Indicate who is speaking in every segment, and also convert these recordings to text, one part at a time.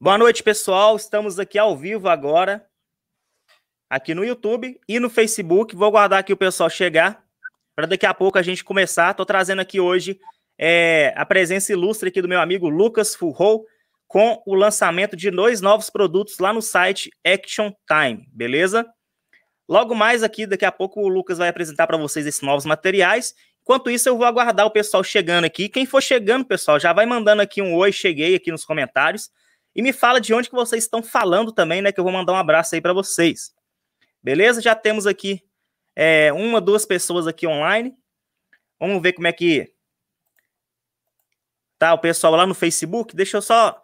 Speaker 1: Boa noite, pessoal. Estamos aqui ao vivo agora, aqui no YouTube e no Facebook. Vou aguardar aqui o pessoal chegar para daqui a pouco a gente começar. Estou trazendo aqui hoje é, a presença ilustre aqui do meu amigo Lucas Furrou com o lançamento de dois novos produtos lá no site Action Time, beleza? Logo mais aqui, daqui a pouco o Lucas vai apresentar para vocês esses novos materiais. Enquanto isso, eu vou aguardar o pessoal chegando aqui. Quem for chegando, pessoal, já vai mandando aqui um oi, cheguei aqui nos comentários. E me fala de onde que vocês estão falando também, né? Que eu vou mandar um abraço aí para vocês. Beleza? Já temos aqui é, uma, duas pessoas aqui online. Vamos ver como é que tá o pessoal lá no Facebook. Deixa eu só.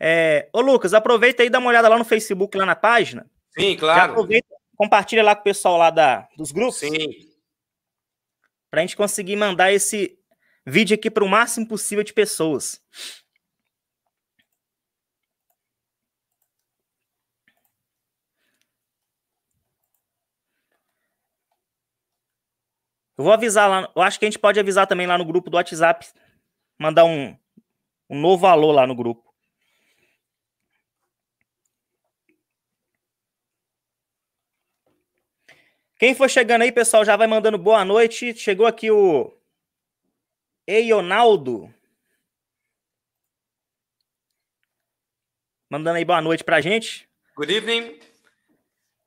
Speaker 1: É... Ô, Lucas, aproveita aí e dá uma olhada lá no Facebook, lá na página. Sim, claro. Já aproveita, compartilha lá com o pessoal lá da, dos grupos. Sim. Pra gente conseguir mandar esse vídeo aqui para o máximo possível de pessoas. Eu vou avisar lá. Eu acho que a gente pode avisar também lá no grupo do WhatsApp. Mandar um, um novo valor lá no grupo. Quem for chegando aí, pessoal, já vai mandando boa noite. Chegou aqui o Eionaldo. Mandando aí boa noite pra gente. Good evening.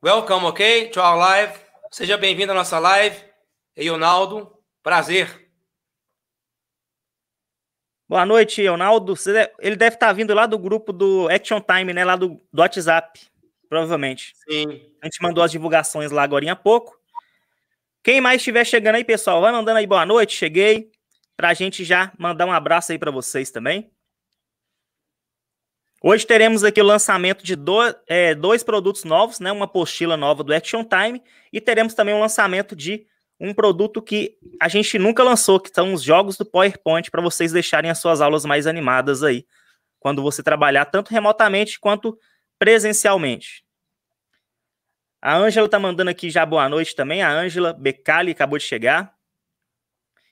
Speaker 1: Welcome,
Speaker 2: ok? To our live. Seja bem-vindo à nossa live. Eionaldo, prazer.
Speaker 1: Boa noite, Eonaldo. Ele deve estar tá vindo lá do grupo do Action Time, né? Lá do, do WhatsApp, provavelmente. Sim. A gente mandou as divulgações lá agora há pouco. Quem mais estiver chegando aí, pessoal, vai mandando aí boa noite, cheguei. Pra gente já mandar um abraço aí para vocês também. Hoje teremos aqui o lançamento de dois, é, dois produtos novos, né? Uma apostila nova do Action Time e teremos também o lançamento de um produto que a gente nunca lançou, que são os jogos do PowerPoint para vocês deixarem as suas aulas mais animadas aí, quando você trabalhar tanto remotamente quanto presencialmente. A Ângela tá mandando aqui já boa noite também, a Ângela Becali acabou de chegar.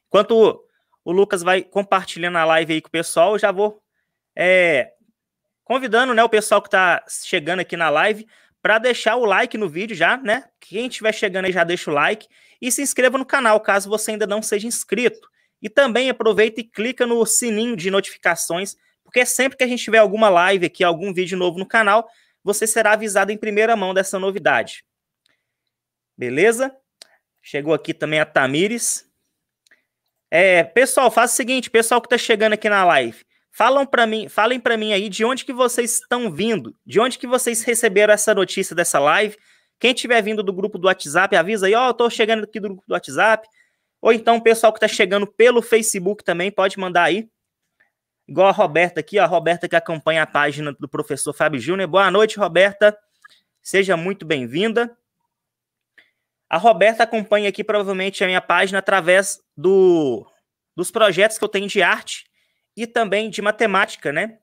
Speaker 1: Enquanto o Lucas vai compartilhando a live aí com o pessoal, eu já vou é, convidando né, o pessoal que está chegando aqui na live para deixar o like no vídeo já, né? Quem estiver chegando aí já deixa o like. E se inscreva no canal, caso você ainda não seja inscrito. E também aproveita e clica no sininho de notificações, porque sempre que a gente tiver alguma live aqui, algum vídeo novo no canal, você será avisado em primeira mão dessa novidade. Beleza? Chegou aqui também a Tamires. É, pessoal, faça o seguinte, pessoal que está chegando aqui na live, falam para mim, falem para mim aí de onde que vocês estão vindo, de onde que vocês receberam essa notícia dessa live, quem tiver vindo do grupo do WhatsApp, avisa aí, ó, oh, eu tô chegando aqui do grupo do WhatsApp. Ou então o pessoal que tá chegando pelo Facebook também, pode mandar aí. Igual a Roberta aqui, ó, a Roberta que acompanha a página do professor Fábio Júnior. Boa noite, Roberta. Seja muito bem-vinda. A Roberta acompanha aqui provavelmente a minha página através do, dos projetos que eu tenho de arte e também de matemática, né?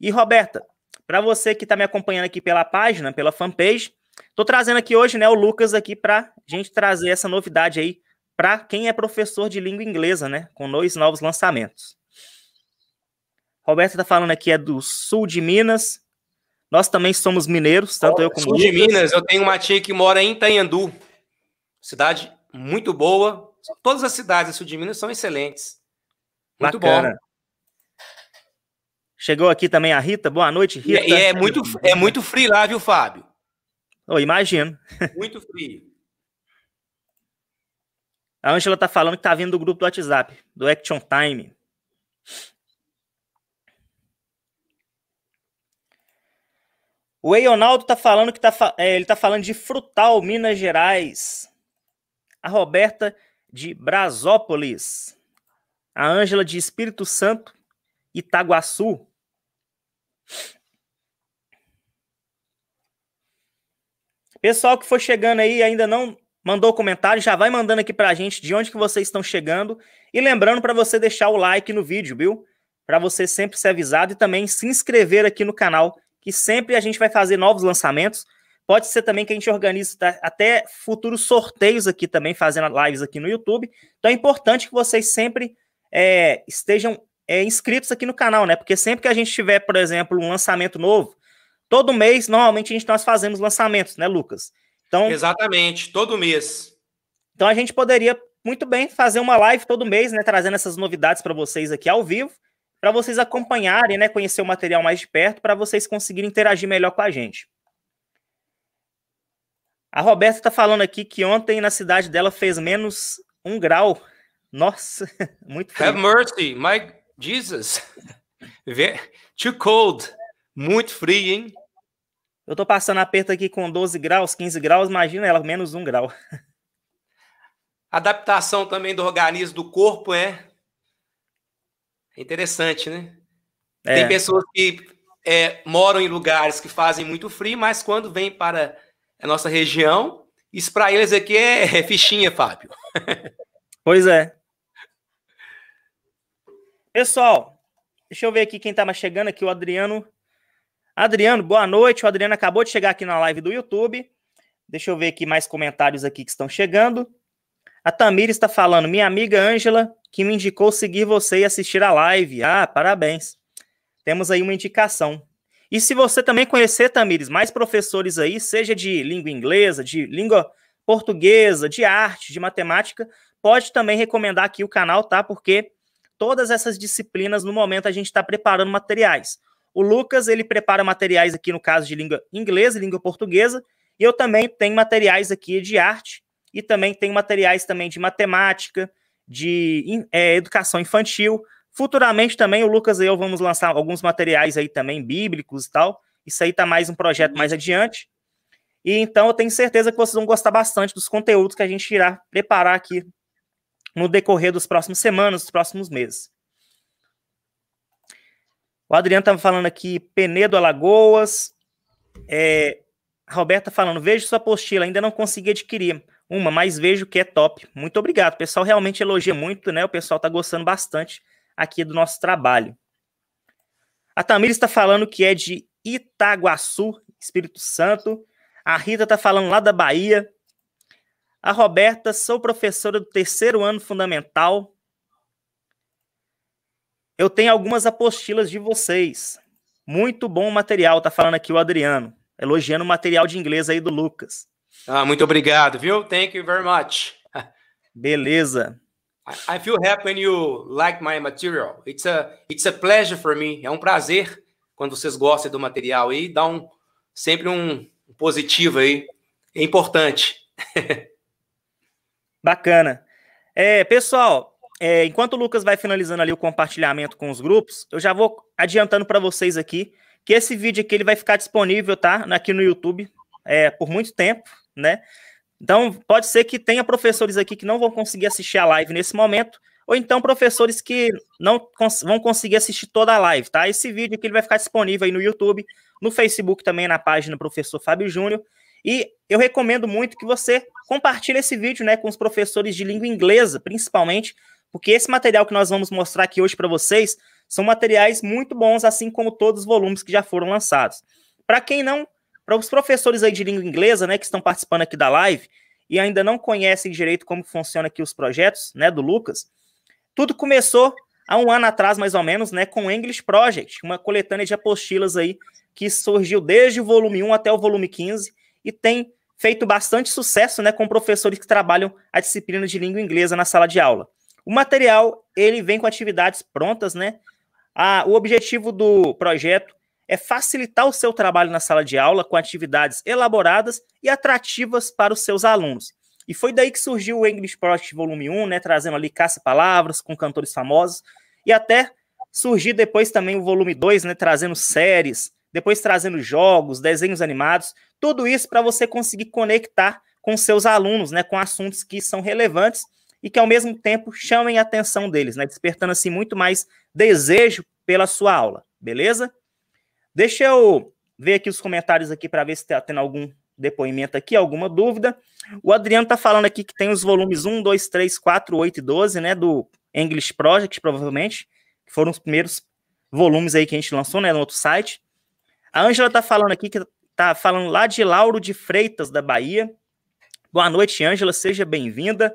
Speaker 1: E Roberta, para você que está me acompanhando aqui pela página, pela fanpage, Estou trazendo aqui hoje, né, o Lucas aqui para gente trazer essa novidade aí para quem é professor de língua inglesa, né, com dois novos lançamentos. Roberto está falando aqui é do sul de Minas. Nós também somos mineiros, tanto oh, eu como sul Lucas. de Minas. Eu tenho uma
Speaker 2: tia que mora em Itanhandu, cidade muito boa. Todas as cidades do sul de Minas são excelentes. Muito Bacana. bom.
Speaker 1: Chegou aqui também a Rita. Boa noite, Rita. E, é muito é muito free lá, viu, Fábio? Eu imagino.
Speaker 2: Muito frio.
Speaker 1: A Angela tá falando que tá vindo do grupo do WhatsApp, do Action Time. O Eionaldo tá falando que tá, é, ele tá falando de Frutal, Minas Gerais. A Roberta de Brasópolis. A Ângela de Espírito Santo, Itaguaçu. Pessoal que for chegando aí ainda não mandou comentário, já vai mandando aqui para a gente de onde que vocês estão chegando. E lembrando para você deixar o like no vídeo, viu? Para você sempre ser avisado e também se inscrever aqui no canal, que sempre a gente vai fazer novos lançamentos. Pode ser também que a gente organize tá? até futuros sorteios aqui também, fazendo lives aqui no YouTube. Então é importante que vocês sempre é, estejam é, inscritos aqui no canal, né? Porque sempre que a gente tiver, por exemplo, um lançamento novo, Todo mês, normalmente, a gente, nós fazemos lançamentos, né, Lucas? Então,
Speaker 2: Exatamente, todo mês.
Speaker 1: Então a gente poderia muito bem fazer uma live todo mês, né? Trazendo essas novidades para vocês aqui ao vivo, para vocês acompanharem, né? Conhecer o material mais de perto, para vocês conseguirem interagir melhor com a gente. A Roberta está falando aqui que ontem na cidade dela fez menos um grau. Nossa, muito frio. Have
Speaker 2: mercy, my Jesus.
Speaker 1: Too cold. Muito frio, hein? Eu tô passando aperto aqui com 12 graus, 15 graus, imagina ela, menos um grau. Adaptação também do organismo, do corpo,
Speaker 2: é? é interessante, né? É. Tem pessoas que é, moram em lugares que fazem muito frio, mas quando vem para a nossa região,
Speaker 1: isso para eles aqui é, é, fichinha, Fábio. Pois é. Pessoal, deixa eu ver aqui quem estava chegando aqui, o Adriano Adriano, boa noite. O Adriano acabou de chegar aqui na live do YouTube. Deixa eu ver aqui mais comentários aqui que estão chegando. A Tamira está falando, minha amiga Ângela, que me indicou seguir você e assistir a live. Ah, parabéns. Temos aí uma indicação. E se você também conhecer, Tamires, mais professores aí, seja de língua inglesa, de língua portuguesa, de arte, de matemática, pode também recomendar aqui o canal, tá? Porque todas essas disciplinas, no momento, a gente está preparando materiais. O Lucas, ele prepara materiais aqui no caso de língua inglesa e língua portuguesa, e eu também tenho materiais aqui de arte e também tenho materiais também de matemática, de é, educação infantil. Futuramente também o Lucas e eu vamos lançar alguns materiais aí também bíblicos e tal. Isso aí tá mais um projeto mais adiante. E então eu tenho certeza que vocês vão gostar bastante dos conteúdos que a gente irá preparar aqui no decorrer dos próximos semanas, dos próximos meses. O Adriano estava falando aqui, Penedo, Alagoas. É, a Roberta falando, vejo sua apostila, ainda não consegui adquirir uma, mas vejo que é top. Muito obrigado. O pessoal realmente elogia muito, né? O pessoal está gostando bastante aqui do nosso trabalho. A Tamires está falando que é de Itaguaçu, Espírito Santo. A Rita está falando lá da Bahia. A Roberta, sou professora do terceiro ano fundamental. Eu tenho algumas apostilas de vocês. Muito bom material, tá falando aqui o Adriano. Elogiando o material de inglês aí do Lucas. Ah,
Speaker 2: muito obrigado, viu? Thank you very much.
Speaker 1: Beleza. I feel happy
Speaker 2: when you like my material. It's a, it's a pleasure for me. É um prazer quando vocês gostam do material aí. Dá um, sempre um positivo aí. É importante.
Speaker 1: Bacana. É, pessoal, é, enquanto o Lucas vai finalizando ali o compartilhamento com os grupos, eu já vou adiantando para vocês aqui que esse vídeo aqui ele vai ficar disponível, tá? Aqui no YouTube é, por muito tempo, né? Então, pode ser que tenha professores aqui que não vão conseguir assistir a live nesse momento, ou então professores que não cons vão conseguir assistir toda a live, tá? Esse vídeo aqui ele vai ficar disponível aí no YouTube, no Facebook também, na página Professor Fábio Júnior. E eu recomendo muito que você compartilhe esse vídeo né, com os professores de língua inglesa, principalmente, porque esse material que nós vamos mostrar aqui hoje para vocês são materiais muito bons, assim como todos os volumes que já foram lançados. Para quem não, para os professores aí de língua inglesa, né, que estão participando aqui da live e ainda não conhecem direito como funciona aqui os projetos, né, do Lucas, tudo começou há um ano atrás, mais ou menos, né, com o English Project, uma coletânea de apostilas aí que surgiu desde o volume 1 até o volume 15 e tem feito bastante sucesso, né, com professores que trabalham a disciplina de língua inglesa na sala de aula. O material, ele vem com atividades prontas, né? Ah, o objetivo do projeto é facilitar o seu trabalho na sala de aula com atividades elaboradas e atrativas para os seus alunos. E foi daí que surgiu o English Project Volume 1, né, trazendo ali caça-palavras com cantores famosos, e até surgiu depois também o Volume 2, né, trazendo séries, depois trazendo jogos, desenhos animados, tudo isso para você conseguir conectar com seus alunos, né, com assuntos que são relevantes e que ao mesmo tempo chamem a atenção deles, né? Despertando assim muito mais desejo pela sua aula, beleza? Deixa eu ver aqui os comentários aqui para ver se está tendo algum depoimento aqui, alguma dúvida. O Adriano está falando aqui que tem os volumes 1, 2, 3, 4, 8 e 12, né? Do English Project, provavelmente, que foram os primeiros volumes aí que a gente lançou, né? No outro site. A Ângela está falando aqui que está falando lá de Lauro de Freitas, da Bahia. Boa noite, Ângela, seja bem-vinda.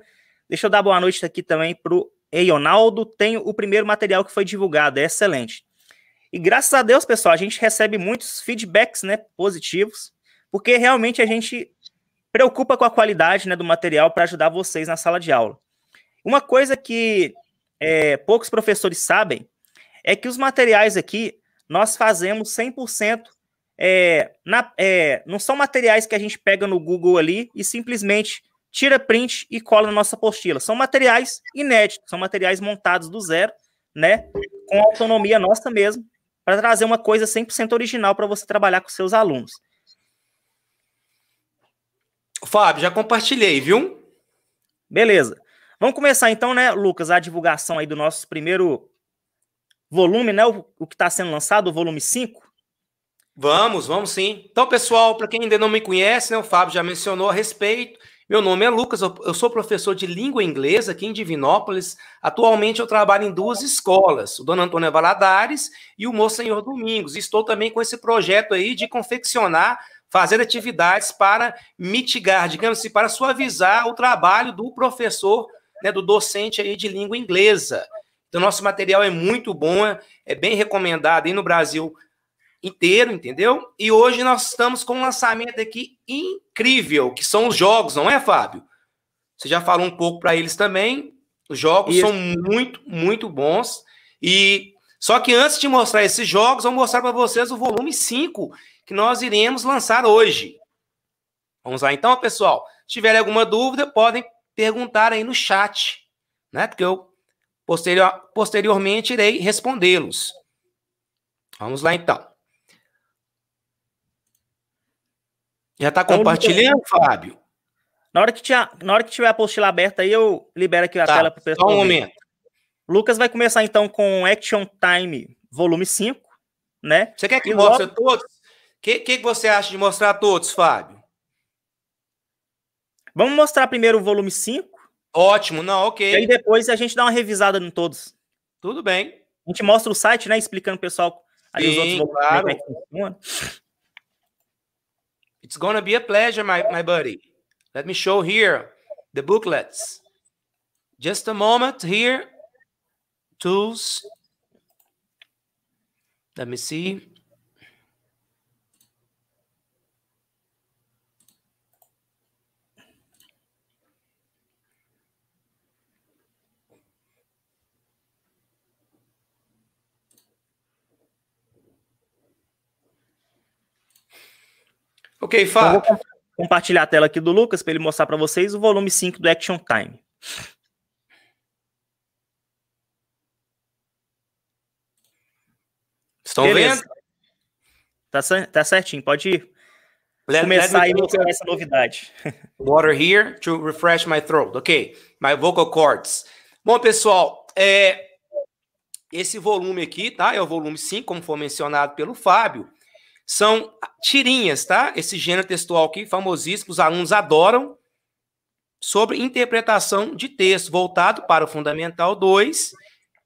Speaker 1: Deixa eu dar boa noite aqui também para o Eionaldo. Tem o primeiro material que foi divulgado, é excelente. E graças a Deus, pessoal, a gente recebe muitos feedbacks né, positivos, porque realmente a gente preocupa com a qualidade né, do material para ajudar vocês na sala de aula. Uma coisa que é, poucos professores sabem é que os materiais aqui nós fazemos 100% é, na, é, não são materiais que a gente pega no Google ali e simplesmente tira print e cola na nossa apostila. São materiais inéditos, são materiais montados do zero, né? Com autonomia nossa mesmo, para trazer uma coisa 100% original para você trabalhar com seus alunos. Fábio, já compartilhei, viu? Beleza. Vamos começar então, né, Lucas, a divulgação aí do nosso primeiro volume, né? O, o que está sendo lançado, o volume 5.
Speaker 2: Vamos, vamos sim. Então, pessoal, para quem ainda não me conhece, né, o Fábio já mencionou a respeito. Meu nome é Lucas, eu sou professor de língua inglesa aqui em Divinópolis. Atualmente eu trabalho em duas escolas, o Dona Antônia Valadares e o Monsenhor Domingos. Estou também com esse projeto aí de confeccionar, fazer atividades para mitigar, digamos assim, para suavizar o trabalho do professor, né, do docente aí de língua inglesa. Então, nosso material é muito bom, é bem recomendado aí no Brasil inteiro, entendeu? E hoje nós estamos com um lançamento aqui incrível, que são os jogos, não é, Fábio? Você já falou um pouco para eles também. Os jogos Isso. são muito, muito bons. E só que antes de mostrar esses jogos, vou mostrar para vocês o volume 5 que nós iremos lançar hoje. Vamos lá então, pessoal. Se tiverem alguma dúvida, podem perguntar aí no chat, né? Porque eu posterior, posteriormente irei respondê-los. Vamos lá então. Já está é compartilhando, Fábio?
Speaker 1: Na hora, que tinha, na hora que tiver a apostila aberta aí, eu libero aqui a tá, tela para o pessoal. Só um momento. Lucas vai começar então com Action Time, volume 5, né? Você quer que e mostre logo... todos? O que, que você acha de mostrar todos, Fábio? Vamos mostrar primeiro o volume 5. Ótimo, não, ok. E aí depois a gente dá uma revisada em todos. Tudo bem. A gente mostra o site, né? Explicando o pessoal ali Sim, os outros volumes. Claro. Como é que funciona. It's gonna be a pleasure, my, my buddy.
Speaker 2: Let me show here the booklets. Just a moment here. Tools. Let me see.
Speaker 1: Ok, então, Fábio. Então, vou compartilhar a tela aqui do Lucas para ele mostrar para vocês o volume 5 do Action Time. Estão Beleza. vendo? Tá, tá certinho, pode ir. Let, começar aí e mostrar essa novidade.
Speaker 2: Water here to refresh my throat. Ok, my vocal cords. Bom, pessoal, é, esse volume aqui, tá? É o volume 5, como foi mencionado pelo Fábio. São tirinhas, tá? Esse gênero textual aqui, famosíssimo, os alunos adoram, sobre interpretação de texto, voltado para o Fundamental 2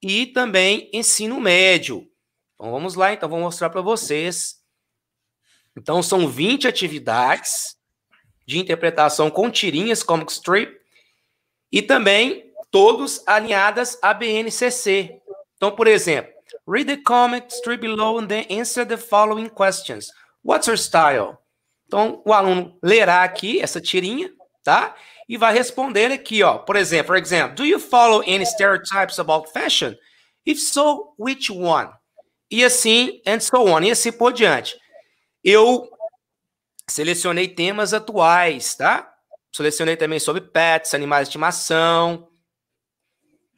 Speaker 2: e também ensino médio. Então vamos lá, então vou mostrar para vocês. Então são 20 atividades de interpretação com tirinhas, comic strip, e também todos alinhadas à BNCC. Então, por exemplo, Read the comic strip below and then answer the following questions. What's your style? Então, o aluno lerá aqui essa tirinha, tá? E vai responder aqui, ó. Por exemplo, for example, do you follow any stereotypes about fashion? If so, which one? E assim, and so on, e assim por diante. Eu selecionei temas atuais, tá? Selecionei também sobre pets, animais de estimação,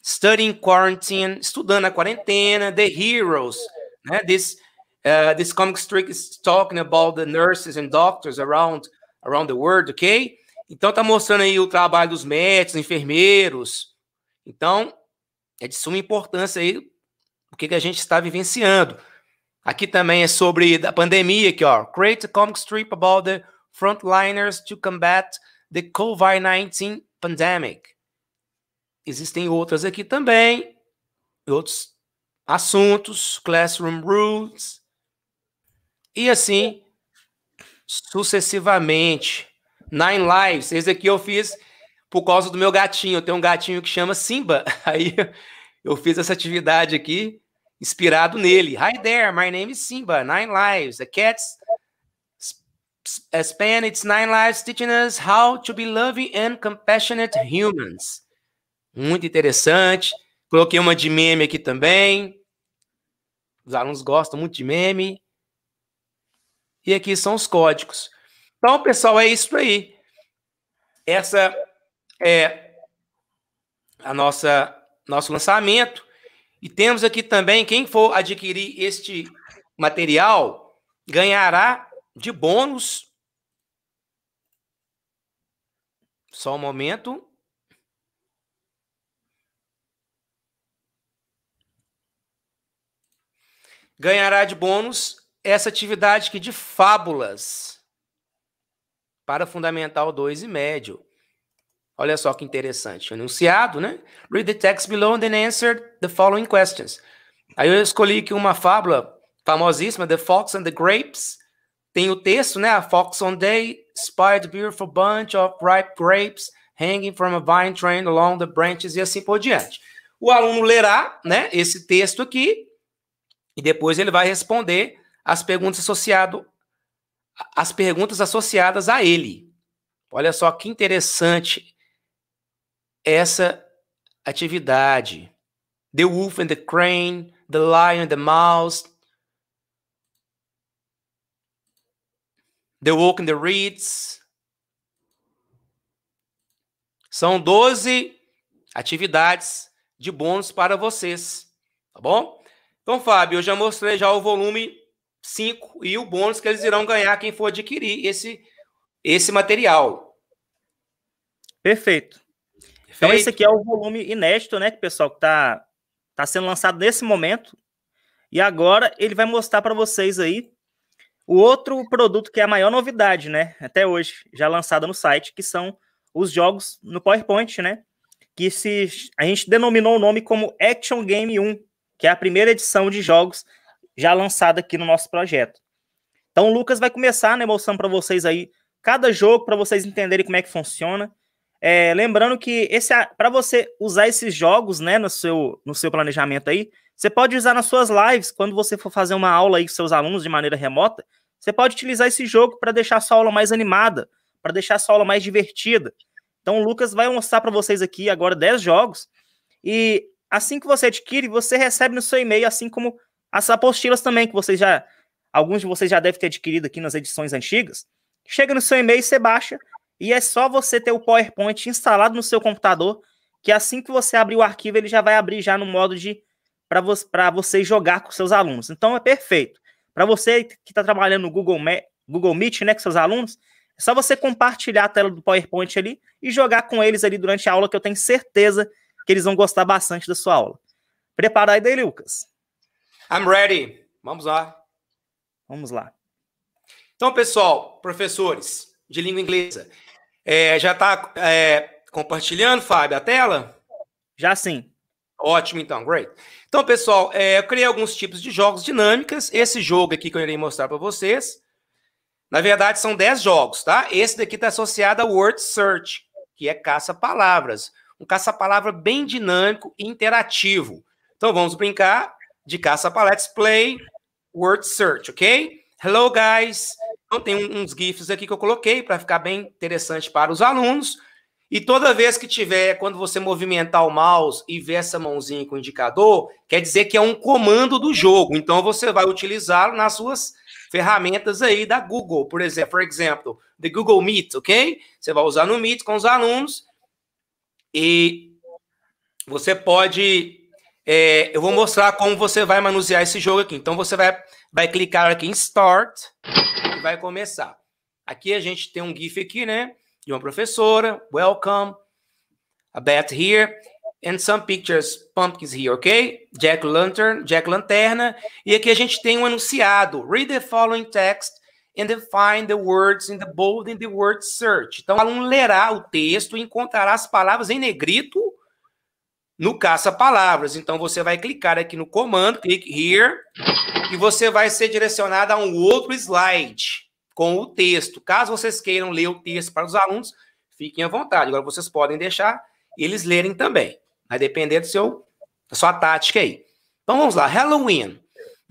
Speaker 2: Studying Quarantine, estudando a quarentena, The Heroes, né? This uh, this comic strip is talking about the nurses and doctors around around the world, ok? Então tá mostrando aí o trabalho dos médicos, enfermeiros. Então é de suma importância aí o que, que a gente está vivenciando. Aqui também é sobre a pandemia, aqui ó. Create a comic strip about the frontliners to combat the COVID-19 pandemic. Existem outras aqui também, outros assuntos, classroom rules, e assim sucessivamente. Nine Lives, esse aqui eu fiz por causa do meu gatinho. Eu tenho um gatinho que chama Simba. Aí eu fiz essa atividade aqui inspirado nele. Hi there, my name is Simba. Nine Lives, a cat's spend its nine lives teaching us how to be loving and compassionate humans. Muito interessante. Coloquei uma de meme aqui também. Os alunos gostam muito de meme. E aqui são os códigos. Então, pessoal, é isso aí. Essa é a nossa nosso lançamento. E temos aqui também quem for adquirir este material ganhará de bônus. Só um momento. ganhará de bônus essa atividade aqui de fábulas para Fundamental 2 e médio. Olha só que interessante. Anunciado, né? Read the text below and then answer the following questions. Aí eu escolhi aqui uma fábula famosíssima, The Fox and the Grapes. Tem o texto, né? A Fox on Day spied a beautiful bunch of ripe grapes hanging from a vine train along the branches e assim por diante. O aluno lerá, né? Esse texto aqui e depois ele vai responder as perguntas, associado, as perguntas associadas a ele. Olha só que interessante essa atividade. The Wolf and the Crane, The Lion and the Mouse, The Walk and the Reeds. São 12 atividades de bônus para vocês, tá bom? Então, Fábio, eu já mostrei já o volume 5 e o bônus que eles irão ganhar quem for adquirir esse, esse material.
Speaker 1: Perfeito. Perfeito. Então, esse aqui é o volume inédito, né, que o pessoal que está tá sendo lançado nesse momento. E agora ele vai mostrar para vocês aí o outro produto que é a maior novidade, né, até hoje, já lançada no site, que são os jogos no PowerPoint, né, que se, a gente denominou o nome como Action Game 1 que é a primeira edição de jogos já lançada aqui no nosso projeto. Então o Lucas vai começar né, mostrando para vocês aí cada jogo para vocês entenderem como é que funciona. É, lembrando que esse para você usar esses jogos né, no, seu, no seu planejamento aí, você pode usar nas suas lives quando você for fazer uma aula aí com seus alunos de maneira remota. Você pode utilizar esse jogo para deixar a sua aula mais animada, para deixar a sua aula mais divertida. Então o Lucas vai mostrar para vocês aqui agora 10 jogos e Assim que você adquire, você recebe no seu e-mail, assim como as apostilas também, que vocês já. Alguns de vocês já devem ter adquirido aqui nas edições antigas. Chega no seu e-mail, você baixa, e é só você ter o PowerPoint instalado no seu computador, que assim que você abrir o arquivo, ele já vai abrir já no modo de para vo você jogar com seus alunos. Então é perfeito. Para você que está trabalhando no Google, Me Google Meet né, com seus alunos, é só você compartilhar a tela do PowerPoint ali e jogar com eles ali durante a aula, que eu tenho certeza que eles vão gostar bastante da sua aula. Prepara aí daí, Lucas. I'm
Speaker 2: ready. Vamos lá. Vamos lá. Então, pessoal, professores de língua inglesa, é, já está é, compartilhando, Fábio, a tela? Já sim. Ótimo, então, great. Então, pessoal, é, eu criei alguns tipos de jogos dinâmicas. Esse jogo aqui que eu irei mostrar para vocês, na verdade, são 10 jogos, tá? Esse daqui está associado a Word Search, que é caça-palavras um caça-palavra bem dinâmico e interativo. Então vamos brincar de caça-palavra. Let's play word search, ok? Hello, guys. Então tem uns GIFs aqui que eu coloquei para ficar bem interessante para os alunos. E toda vez que tiver, quando você movimentar o mouse e ver essa mãozinha com o indicador, quer dizer que é um comando do jogo. Então você vai utilizá-lo nas suas ferramentas aí da Google, por exemplo, por exemplo, the Google Meet, ok? Você vai usar no Meet com os alunos e você pode. É, eu vou mostrar como você vai manusear esse jogo aqui. Então você vai, vai clicar aqui em Start e vai começar. Aqui a gente tem um GIF aqui, né? De uma professora. Welcome. A Beth here. And some pictures, pumpkins here, ok? Jack Lantern, Jack Lanterna. E aqui a gente tem um anunciado. Read the following text and find the words in the bold in the word search. Então, o aluno lerá o texto e encontrará as palavras em negrito no caça-palavras. Então, você vai clicar aqui no comando, click here, e você vai ser direcionado a um outro slide com o texto. Caso vocês queiram ler o texto para os alunos, fiquem à vontade. Agora, vocês podem deixar eles lerem também. Vai depender do seu, da sua tática aí. Então, vamos lá. Halloween.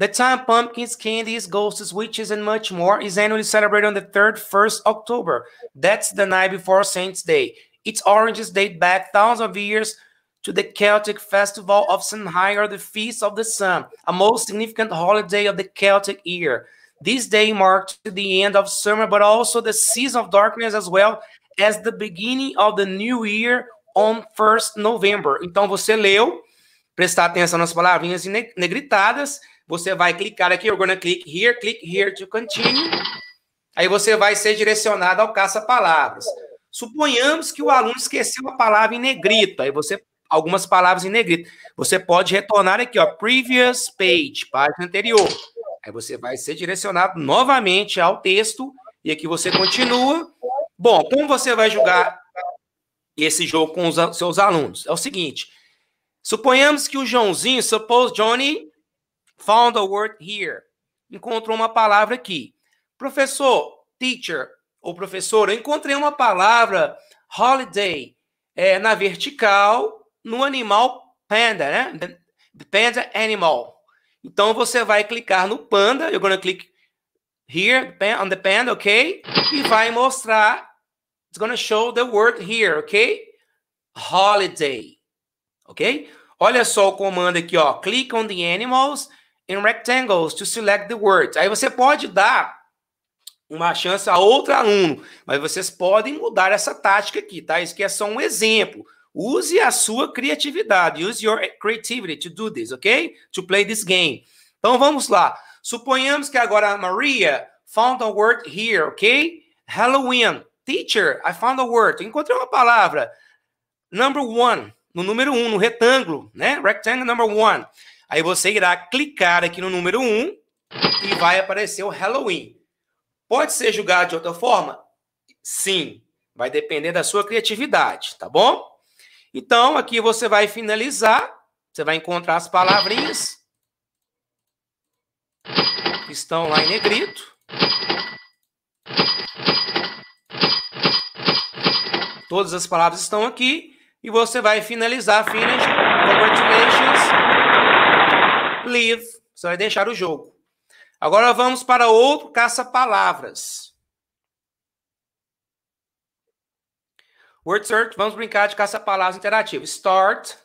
Speaker 2: The time pumpkins, candies, ghosts, witches, and much more is annually celebrated on the 3rd, 1st October. That's the night before Saints' Day. Its origins date back thousands of years to the Celtic festival of Samhain or the Feast of the Sun, a most significant holiday of the Celtic year. This day marked the end of summer, but also the season of darkness as well as the beginning of the new year on 1st November. Então você leu, prestar atenção nas palavrinhas negritadas você vai clicar aqui, you're gonna click here, click here to continue. Aí você vai ser direcionado ao caça-palavras. Suponhamos que o aluno esqueceu a palavra em negrito, aí você algumas palavras em negrito. Você pode retornar aqui, ó, previous page, página anterior. Aí você vai ser direcionado novamente ao texto e aqui você continua. Bom, como você vai jogar esse jogo com os seus alunos? É o seguinte, suponhamos que o Joãozinho, suppose Johnny Found a word here. Encontrou uma palavra aqui. Professor, teacher ou eu encontrei uma palavra holiday é, na vertical no animal panda, né? The panda animal. Então você vai clicar no panda. You're gonna click here on the panda, ok? E vai mostrar. It's gonna show the word here, ok? Holiday, ok? Olha só o comando aqui, ó. Click on the animals in rectangles to select the words. Aí você pode dar uma chance a outro aluno, mas vocês podem mudar essa tática aqui, tá? Isso aqui é só um exemplo. Use a sua criatividade. Use your creativity to do this, ok? To play this game. Então vamos lá. Suponhamos que agora a Maria found a word here, ok? Halloween. Teacher, I found a word. Eu encontrei uma palavra. Number one. No número um, no retângulo, né? Rectangle number one. Aí você irá clicar aqui no número 1 e vai aparecer o Halloween. Pode ser julgado de outra forma? Sim, vai depender da sua criatividade, tá bom? Então, aqui você vai finalizar, você vai encontrar as palavrinhas que estão lá em negrito. Todas as palavras estão aqui e você vai finalizar, finish, congratulations, leave. Você vai deixar o jogo. Agora vamos para outro caça-palavras. Word search, vamos brincar de caça-palavras interativo. Start.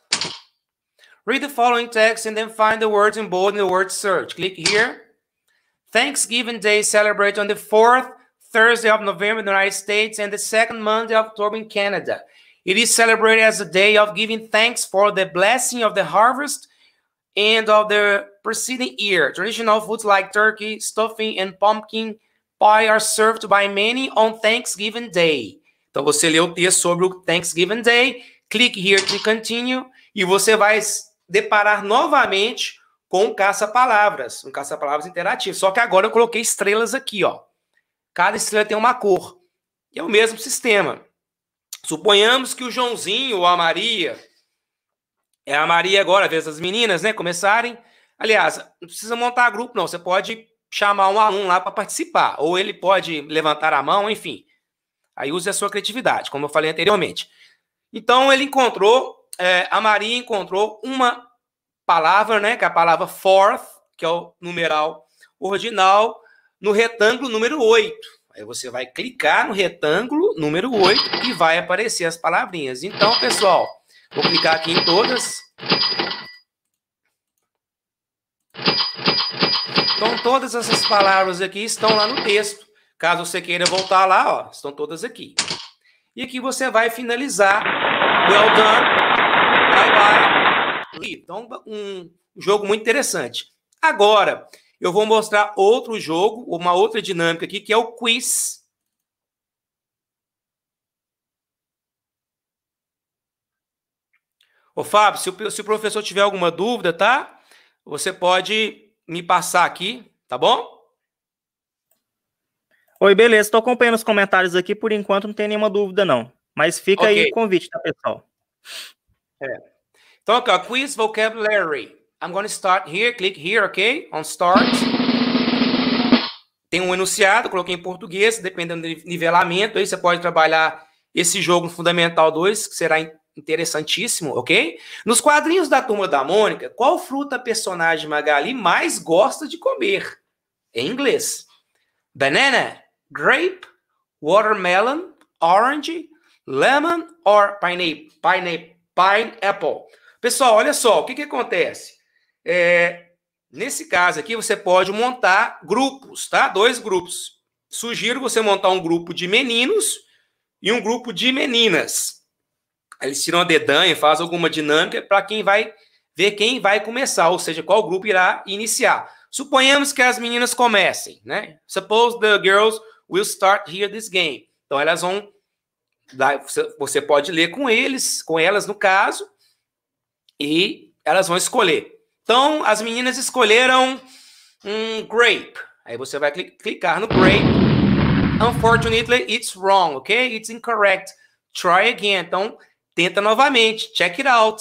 Speaker 2: Read the following text and then find the words in bold in the word search. Click here. Thanksgiving Day celebrated on the fourth Thursday of November in the United States and the second Monday of October in Canada. It is celebrated as a day of giving thanks for the blessing of the harvest end of the preceding year. Traditional foods like turkey, stuffing, and pumpkin pie are served by many on Thanksgiving Day. Então você lê o texto sobre o Thanksgiving Day, clique here to continue e você vai deparar novamente com um caça-palavras, um caça-palavras interativo. Só que agora eu coloquei estrelas aqui, ó. Cada estrela tem uma cor. E é o mesmo sistema. Suponhamos que o Joãozinho ou a Maria é a Maria agora, vezes as meninas, né, começarem. Aliás, não precisa montar grupo, não. Você pode chamar um aluno lá para participar, ou ele pode levantar a mão, enfim. Aí use a sua criatividade, como eu falei anteriormente. Então ele encontrou, é, a Maria encontrou uma palavra, né, que é a palavra fourth, que é o numeral ordinal, no retângulo número 8. Aí você vai clicar no retângulo número 8 e vai aparecer as palavrinhas. Então, pessoal, Vou clicar aqui em todas. Então, todas essas palavras aqui estão lá no texto. Caso você queira voltar lá, ó, estão todas aqui. E aqui você vai finalizar. Well done. Bye bye. Então, um jogo muito interessante. Agora, eu vou mostrar outro jogo, uma outra dinâmica aqui, que é o quiz. Ô, Fábio, se o, se o professor tiver alguma dúvida, tá? Você pode me passar aqui, tá bom?
Speaker 1: Oi, beleza. Estou acompanhando os comentários aqui. Por enquanto, não tem nenhuma dúvida, não. Mas fica okay. aí o convite, tá, pessoal?
Speaker 2: É. Então, aqui, ó, quiz vocabulary. I'm going to start here. Click here, ok? On start. Tem um enunciado, coloquei em português, dependendo do nivelamento. Aí você pode trabalhar esse jogo no Fundamental 2, que será em interessantíssimo, ok? Nos quadrinhos da Turma da Mônica, qual fruta a personagem Magali mais gosta de comer? Em inglês. Banana, grape, watermelon, orange, lemon or pineapple. pineapple. pineapple. Pessoal, olha só, o que, que acontece? É, nesse caso aqui, você pode montar grupos, tá? Dois grupos. Sugiro você montar um grupo de meninos e um grupo de meninas eles tiram a dedanha, fazem alguma dinâmica para quem vai ver quem vai começar, ou seja, qual grupo irá iniciar. Suponhamos que as meninas comecem, né? Suppose the girls will start here this game. Então elas vão você pode ler com eles, com elas no caso, e elas vão escolher. Então as meninas escolheram um grape. Aí você vai clicar no grape. Unfortunately, it's wrong, ok? It's incorrect. Try again. Então, Tenta novamente, check it out.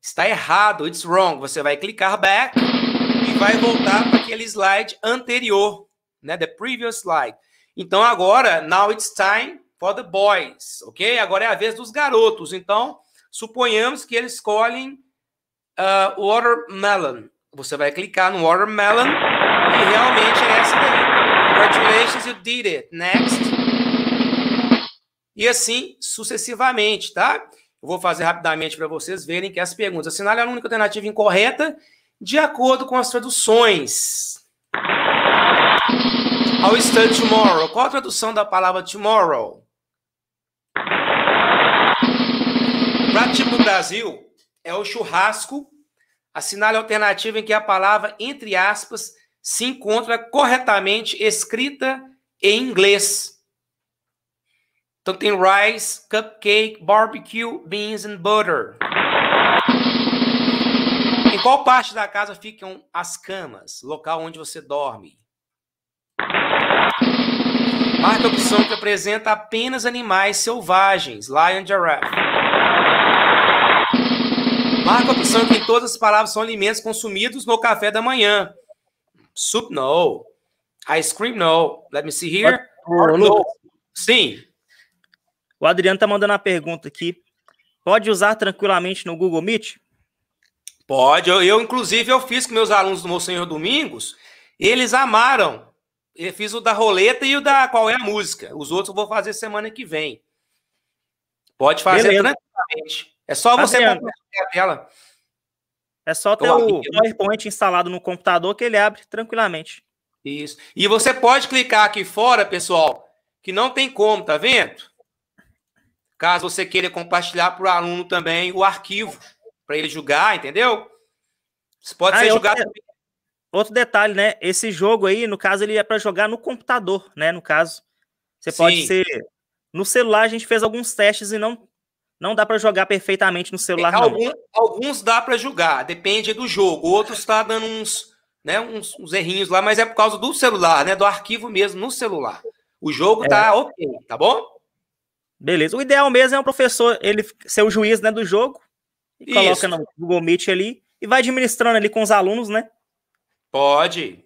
Speaker 2: Está errado, it's wrong. Você vai clicar back e vai voltar para aquele slide anterior, né? The previous slide. Então agora, now it's time for the boys, ok? Agora é a vez dos garotos. Então, suponhamos que eles escolhem uh, watermelon. Você vai clicar no watermelon e realmente é essa daí. Congratulations, you did it. Next. E assim sucessivamente, tá? Eu vou fazer rapidamente para vocês verem que as perguntas. Assinale a única alternativa incorreta de acordo com as traduções. I'll study tomorrow. Qual a tradução da palavra tomorrow? Prato tipo Brasil é o churrasco. Assinale a alternativa em que a palavra, entre aspas, se encontra corretamente escrita em inglês. Então tem rice, cupcake, barbecue, beans and butter. Em qual parte da casa ficam as camas, local onde você dorme? Marque a opção que apresenta apenas animais selvagens, lion, giraffe. Marque a opção que todas as palavras são alimentos consumidos no café da manhã. Soup, no. Ice cream, no.
Speaker 1: Let me see here. Or, no. Sim. O Adriano tá mandando uma pergunta aqui. Pode usar tranquilamente no Google Meet? Pode. Eu, eu
Speaker 2: inclusive, eu fiz com meus alunos do Monsenhor Domingos. Eles amaram. Eu fiz o da roleta e o da qual é a música. Os outros eu vou fazer semana que vem. Pode fazer Beleza. tranquilamente.
Speaker 1: É só você a tela. É só ter o PowerPoint instalado no computador que ele abre tranquilamente. Isso. E você pode clicar
Speaker 2: aqui fora, pessoal, que não tem como, tá vendo? Caso você queira compartilhar para o aluno também o arquivo, para ele julgar, entendeu?
Speaker 1: Isso pode ah, ser julgado. Outro, outro detalhe, né? Esse jogo aí, no caso, ele é para jogar no computador, né? No caso, você Sim. pode ser. No celular, a gente fez alguns testes e não não dá para jogar perfeitamente no celular. Algum, alguns dá para jogar, depende do jogo.
Speaker 2: Outros está dando uns, né, uns, uns, errinhos lá, mas é por causa do celular, né, do arquivo mesmo
Speaker 1: no celular. O jogo é. tá ok, tá bom? Beleza. O ideal mesmo é o professor ele ser o juiz né, do jogo e coloca no Google Meet ali e vai administrando ali com os alunos, né?
Speaker 2: Pode.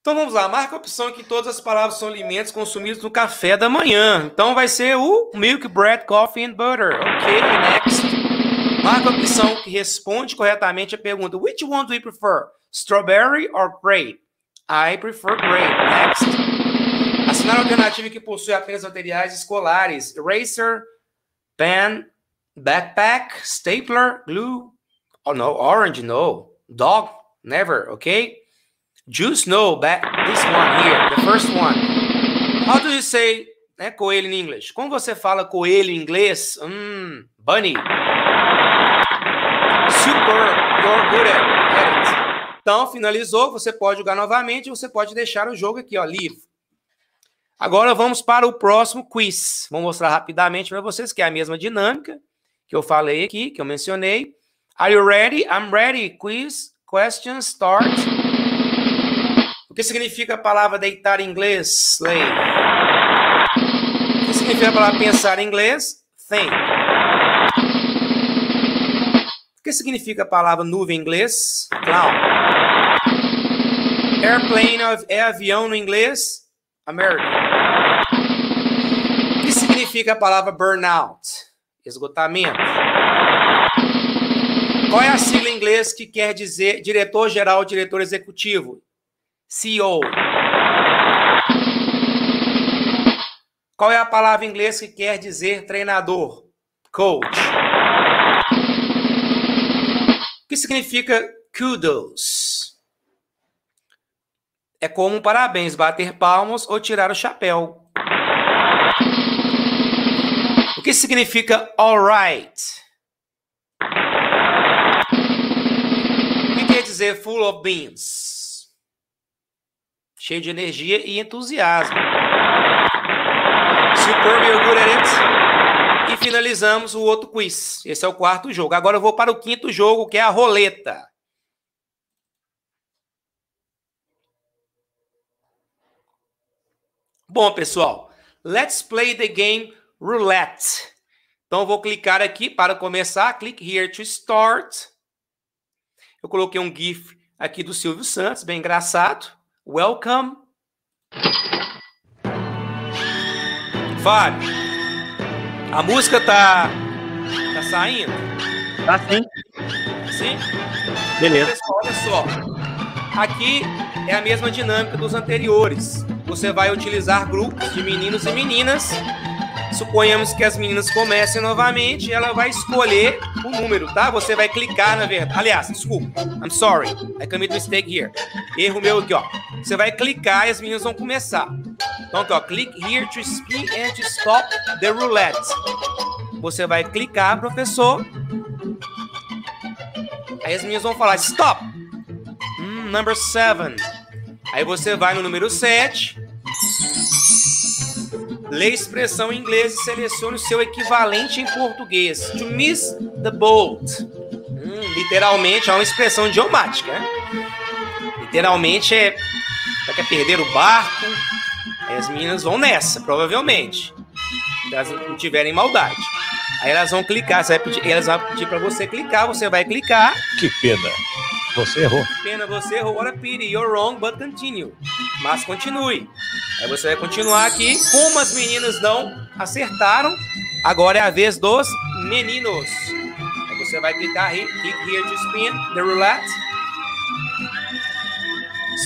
Speaker 2: Então vamos lá, marca a opção que todas as palavras são alimentos consumidos no café da manhã. Então vai ser o milk, bread, coffee and butter. Ok, next. Marca a opção que responde corretamente a pergunta: Which one do you prefer? Strawberry or grape? I prefer grape. Next alternativa que possui apenas materiais escolares: eraser, pen, backpack, stapler, glue. Oh no, orange no, dog never. Okay, juice no. Back this one here, the first one. How do you say né, coelho em inglês? Como você fala coelho em inglês? Hum, bunny. Super. You're good at it. Então, finalizou. Você pode jogar novamente. Você pode deixar o jogo aqui, ó, livre. Agora vamos para o próximo quiz. Vou mostrar rapidamente para vocês que é a mesma dinâmica que eu falei aqui, que eu mencionei. Are you ready? I'm ready. Quiz question start. O que significa a palavra deitar em inglês? Lay. O que significa a palavra pensar em inglês? Think. O que significa a palavra nuvem em inglês? Cloud. Airplane é avião no inglês? American. O que significa a palavra burnout? Esgotamento. Qual é a sigla em inglês que quer dizer diretor-geral, diretor executivo? CEO. Qual é a palavra em inglês que quer dizer treinador? Coach. O que significa kudos? É como parabéns, bater palmas ou tirar o chapéu. O que significa alright? O que quer dizer full of beans? Cheio de energia e entusiasmo. Superb, you're good at it. E finalizamos o outro quiz. Esse é o quarto jogo. Agora eu vou para o quinto jogo, que é a roleta. Bom, pessoal, let's play the game roulette. Então, vou clicar aqui para começar. Click here to start. Eu coloquei um GIF aqui do Silvio Santos, bem engraçado. Welcome. Fábio, a música tá, tá saindo? Tá sim. Sim? Beleza. Então, pessoal, olha só. Aqui é a mesma dinâmica dos anteriores você vai utilizar grupos de meninos e meninas. Suponhamos que as meninas comecem novamente, ela vai escolher o número, tá? Você vai clicar, na verdade. Aliás, desculpa. I'm sorry. I a mistake here. Erro meu aqui, ó. Você vai clicar e as meninas vão começar. Então aqui, ó. Click here to spin and to stop the roulette. Você vai clicar, professor. Aí as meninas vão falar, stop. Hmm, number seven. Aí você vai no número 7 Lê a expressão em inglês e selecione o seu equivalente em português. To miss the boat. Hum, literalmente é uma expressão idiomática. Né? Literalmente é. Já quer é perder o barco. Aí as meninas vão nessa, provavelmente. Se elas não tiverem maldade. Aí elas vão clicar, você vai pedir, elas vão pedir para você clicar, você vai clicar.
Speaker 1: Que pena. Você errou. Que
Speaker 2: pena, você errou. What a pity. You're wrong, but continue. Mas continue. Aí você vai continuar aqui. Como as meninas não acertaram, agora é a vez dos meninos. Aí você vai clicar aí. Click here to spin the roulette.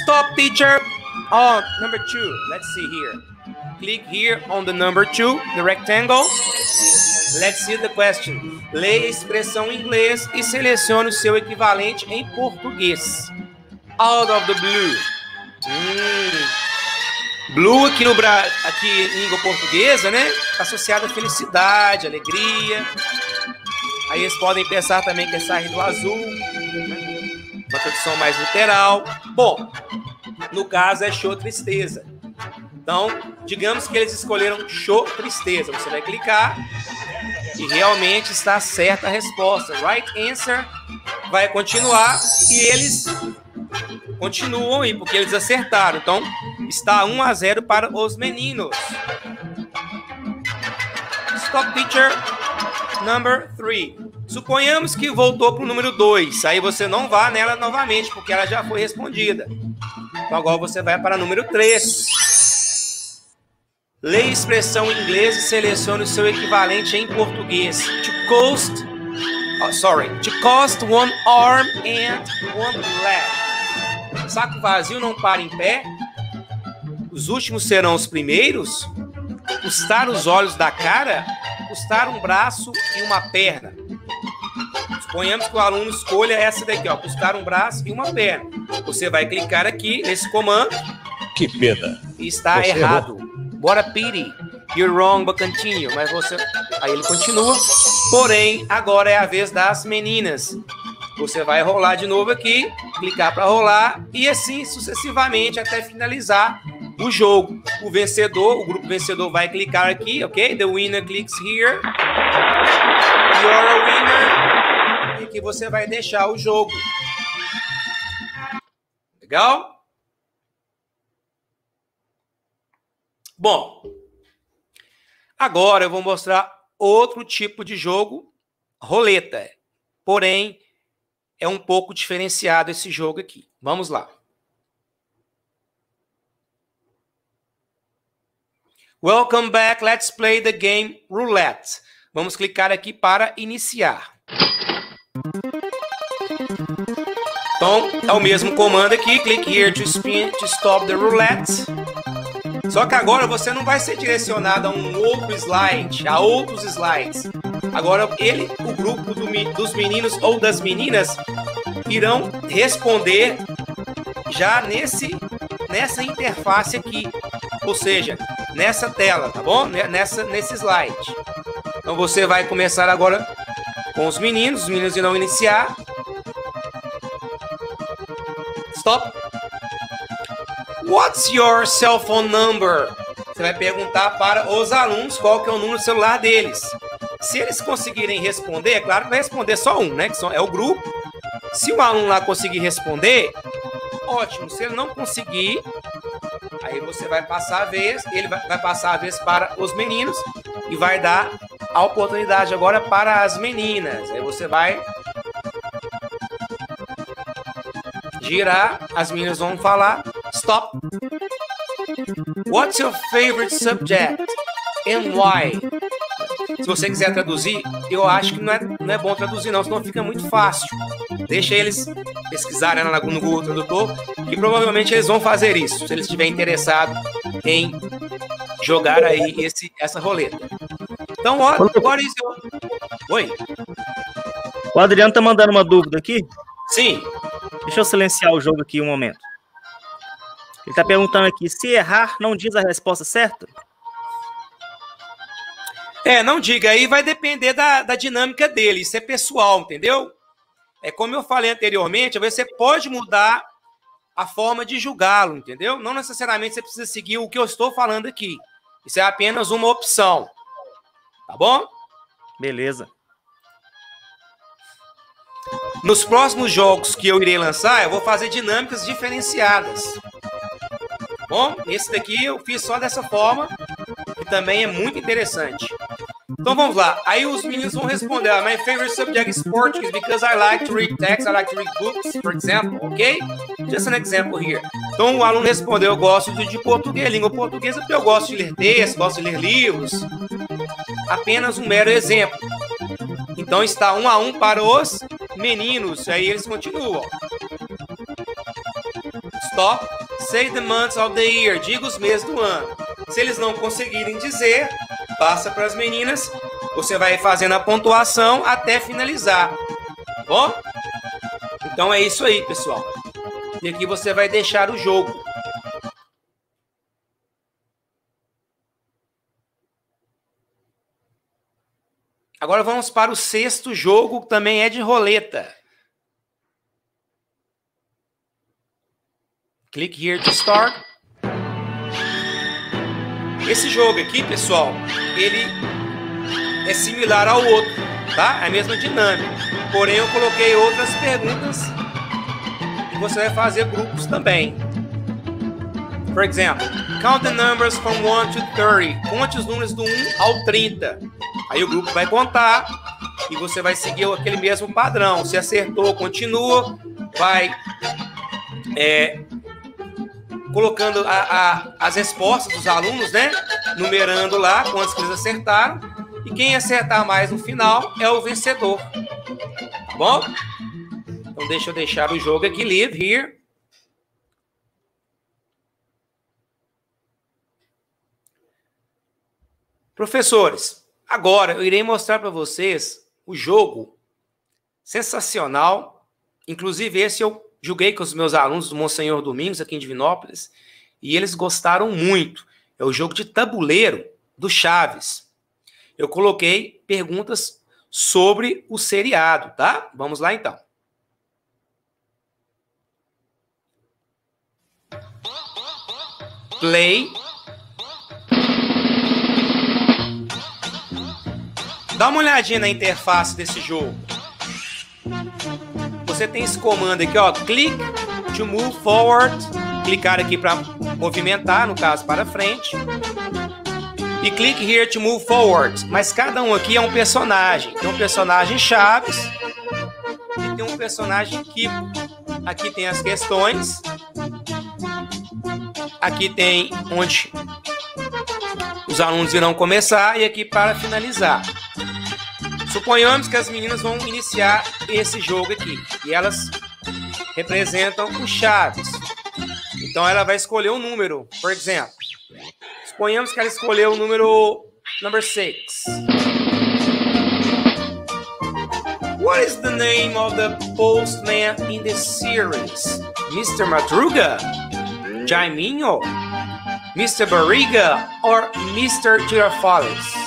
Speaker 2: Stop, teacher. On oh, number two. Let's see here. Click here on the number two, the rectangle. Let's see the question. Leia a expressão em inglês e selecione o seu equivalente em português. Out of the blue. Hum, Blue aqui, no, Bra... aqui em língua portuguesa, né? Associada à felicidade, alegria. Aí eles podem pensar também que é sair do azul, né? uma tradução mais literal. Bom, no caso é show tristeza. Então, digamos que eles escolheram show tristeza. Você vai clicar e realmente está certa a resposta. Right answer vai continuar e eles continuam aí, porque eles acertaram. Então, está 1 a 0 para os meninos. Stop teacher number 3. Suponhamos que voltou para o número 2. Aí você não vá nela novamente, porque ela já foi respondida. Então agora você vai para número 3. Leia expressão em inglês e selecione o seu equivalente em português. To cost, oh, sorry, to cost one arm and one leg saco vazio não para em pé, os últimos serão os primeiros, custar os olhos da cara, custar um braço e uma perna. Suponhamos que o aluno escolha essa daqui, ó, custar um braço e uma perna. Você vai clicar aqui nesse comando.
Speaker 1: Que pena.
Speaker 2: Está você errado. Errou. Bora, Piri. You're wrong, but continue. Mas você. Aí ele continua. Porém, agora é a vez das meninas. Você vai rolar de novo aqui, clicar para rolar e assim sucessivamente até finalizar o jogo. O vencedor, o grupo vencedor vai clicar aqui, ok? The winner clicks here. You're a winner. E que você vai deixar o jogo. Legal? Bom, agora eu vou mostrar outro tipo de jogo, roleta. Porém, é um pouco diferenciado esse jogo aqui. Vamos lá. Welcome back. Let's play the game roulette. Vamos clicar aqui para iniciar. Então, é o mesmo comando aqui. Click here to spin to stop the roulette. Só que agora você não vai ser direcionado a um outro slide, a outros slides. Agora ele, o grupo do, dos meninos ou das meninas irão responder já nesse nessa interface aqui, ou seja, nessa tela, tá bom? Nessa nesse slide. Então você vai começar agora com os meninos, os meninos irão iniciar. Stop. What's your cell phone number? Você vai perguntar para os alunos qual que é o número do celular deles. Se eles conseguirem responder, é claro que vai responder só um, né? Que é o grupo. Se o aluno lá conseguir responder, ótimo. Se ele não conseguir, aí você vai passar a vez, ele vai passar a vez para os meninos e vai dar a oportunidade agora para as meninas. Aí você vai girar, as meninas vão falar Stop. What's your favorite subject and why? Se você quiser traduzir, eu acho que não é, não é bom traduzir, não, senão fica muito fácil. Deixa eles pesquisarem no Google Tradutor que provavelmente eles vão fazer isso, se eles estiverem interessados em jogar aí esse, essa roleta. Então,
Speaker 1: agora isso. É Oi. O Adriano tá mandando uma dúvida aqui? Sim. Deixa eu silenciar o jogo aqui um momento. Ele está perguntando aqui: se errar, não diz a resposta certa? É, não
Speaker 2: diga. Aí vai depender da, da dinâmica dele. Isso é pessoal, entendeu? É como eu falei anteriormente, você pode mudar a forma de julgá-lo, entendeu? Não necessariamente você precisa seguir o que eu estou falando aqui. Isso é apenas uma opção. Tá bom? Beleza. Nos próximos jogos que eu irei lançar, eu vou fazer dinâmicas diferenciadas bom? Esse daqui eu fiz só dessa forma, que também é muito interessante. Então vamos lá. Aí os meninos vão responder. my favorite subject is Portuguese because I like to read text, I like to read books, for example, ok? Just an example here. Então o aluno respondeu: Eu gosto de, de português, língua portuguesa, porque eu gosto de ler textos, gosto de ler livros. Apenas um mero exemplo. Então está um a um para os meninos. Aí eles continuam. Stop. Say the months of the year. Diga os meses do ano. Se eles não conseguirem dizer, passa para as meninas. Você vai fazendo a pontuação até finalizar. Tá bom? Então é isso aí, pessoal. E aqui você vai deixar o jogo. Agora vamos para o sexto jogo, que também é de roleta. Click here to start. Esse jogo aqui, pessoal, ele é similar ao outro, tá? É a mesma dinâmica. Porém, eu coloquei outras perguntas e você vai fazer grupos também. Por exemplo, count the numbers from 1 to 30. Conte os números do 1 ao 30. Aí o grupo vai contar e você vai seguir aquele mesmo padrão. Se acertou, continua, vai é, colocando a, a, as respostas dos alunos, né? Numerando lá quantas que eles acertaram. E quem acertar mais no final é o vencedor. Tá bom? Então deixa eu deixar o jogo aqui live, Here. Professores, agora eu irei mostrar para vocês o jogo sensacional. Inclusive, esse eu julguei com os meus alunos do Monsenhor Domingos, aqui em Divinópolis, e eles gostaram muito. É o jogo de tabuleiro do Chaves. Eu coloquei perguntas sobre o seriado, tá? Vamos lá então. Play. Dá uma olhadinha na interface desse jogo você tem esse comando aqui, ó, click to move forward, clicar aqui para movimentar, no caso, para frente. E click here to move forward. Mas cada um aqui é um personagem. Tem um personagem Chaves e tem um personagem que Aqui tem as questões. Aqui tem onde os alunos irão começar e aqui para finalizar. Suponhamos que as meninas vão iniciar esse jogo aqui e elas representam o Chaves. Então ela vai escolher um número, por exemplo. Suponhamos que ela escolheu o número number 6. What is the name of the postman in the series? Mr. Madruga? Jaiminho? Mr. Barriga or Mr. Girafales?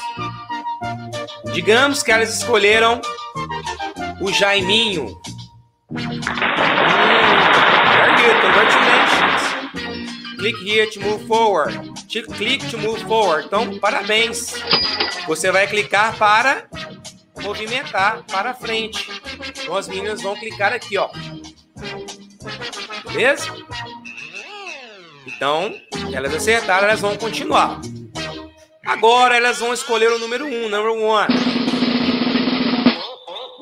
Speaker 2: Digamos que elas escolheram o Jaiminho. Hum, very congratulations. Click here to move forward. Click to move forward. Então, parabéns. Você vai clicar para movimentar para frente. Então, as meninas vão clicar aqui, ó. Beleza? Então, elas acertaram, elas vão continuar. Agora elas vão escolher o número 1, um, number one.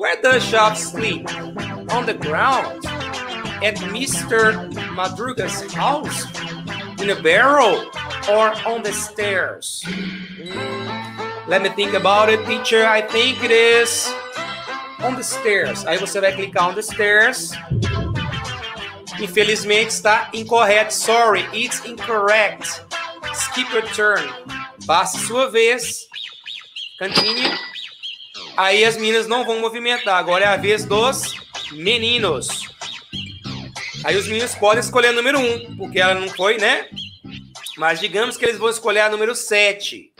Speaker 2: Where does Shop sleep? On the ground? At Mr. Madruga's house? In a barrel? Or on the stairs? Hmm. Let me think about it, teacher. I think it is on the stairs. Aí você vai clicar on the stairs. Infelizmente está incorreto. Sorry, it's incorrect skip your turn. passe sua vez. Cantine. Aí as meninas não vão movimentar. Agora é a vez dos meninos. Aí os meninos podem escolher a número 1, porque ela não foi, né? Mas digamos que eles vão escolher a número 7.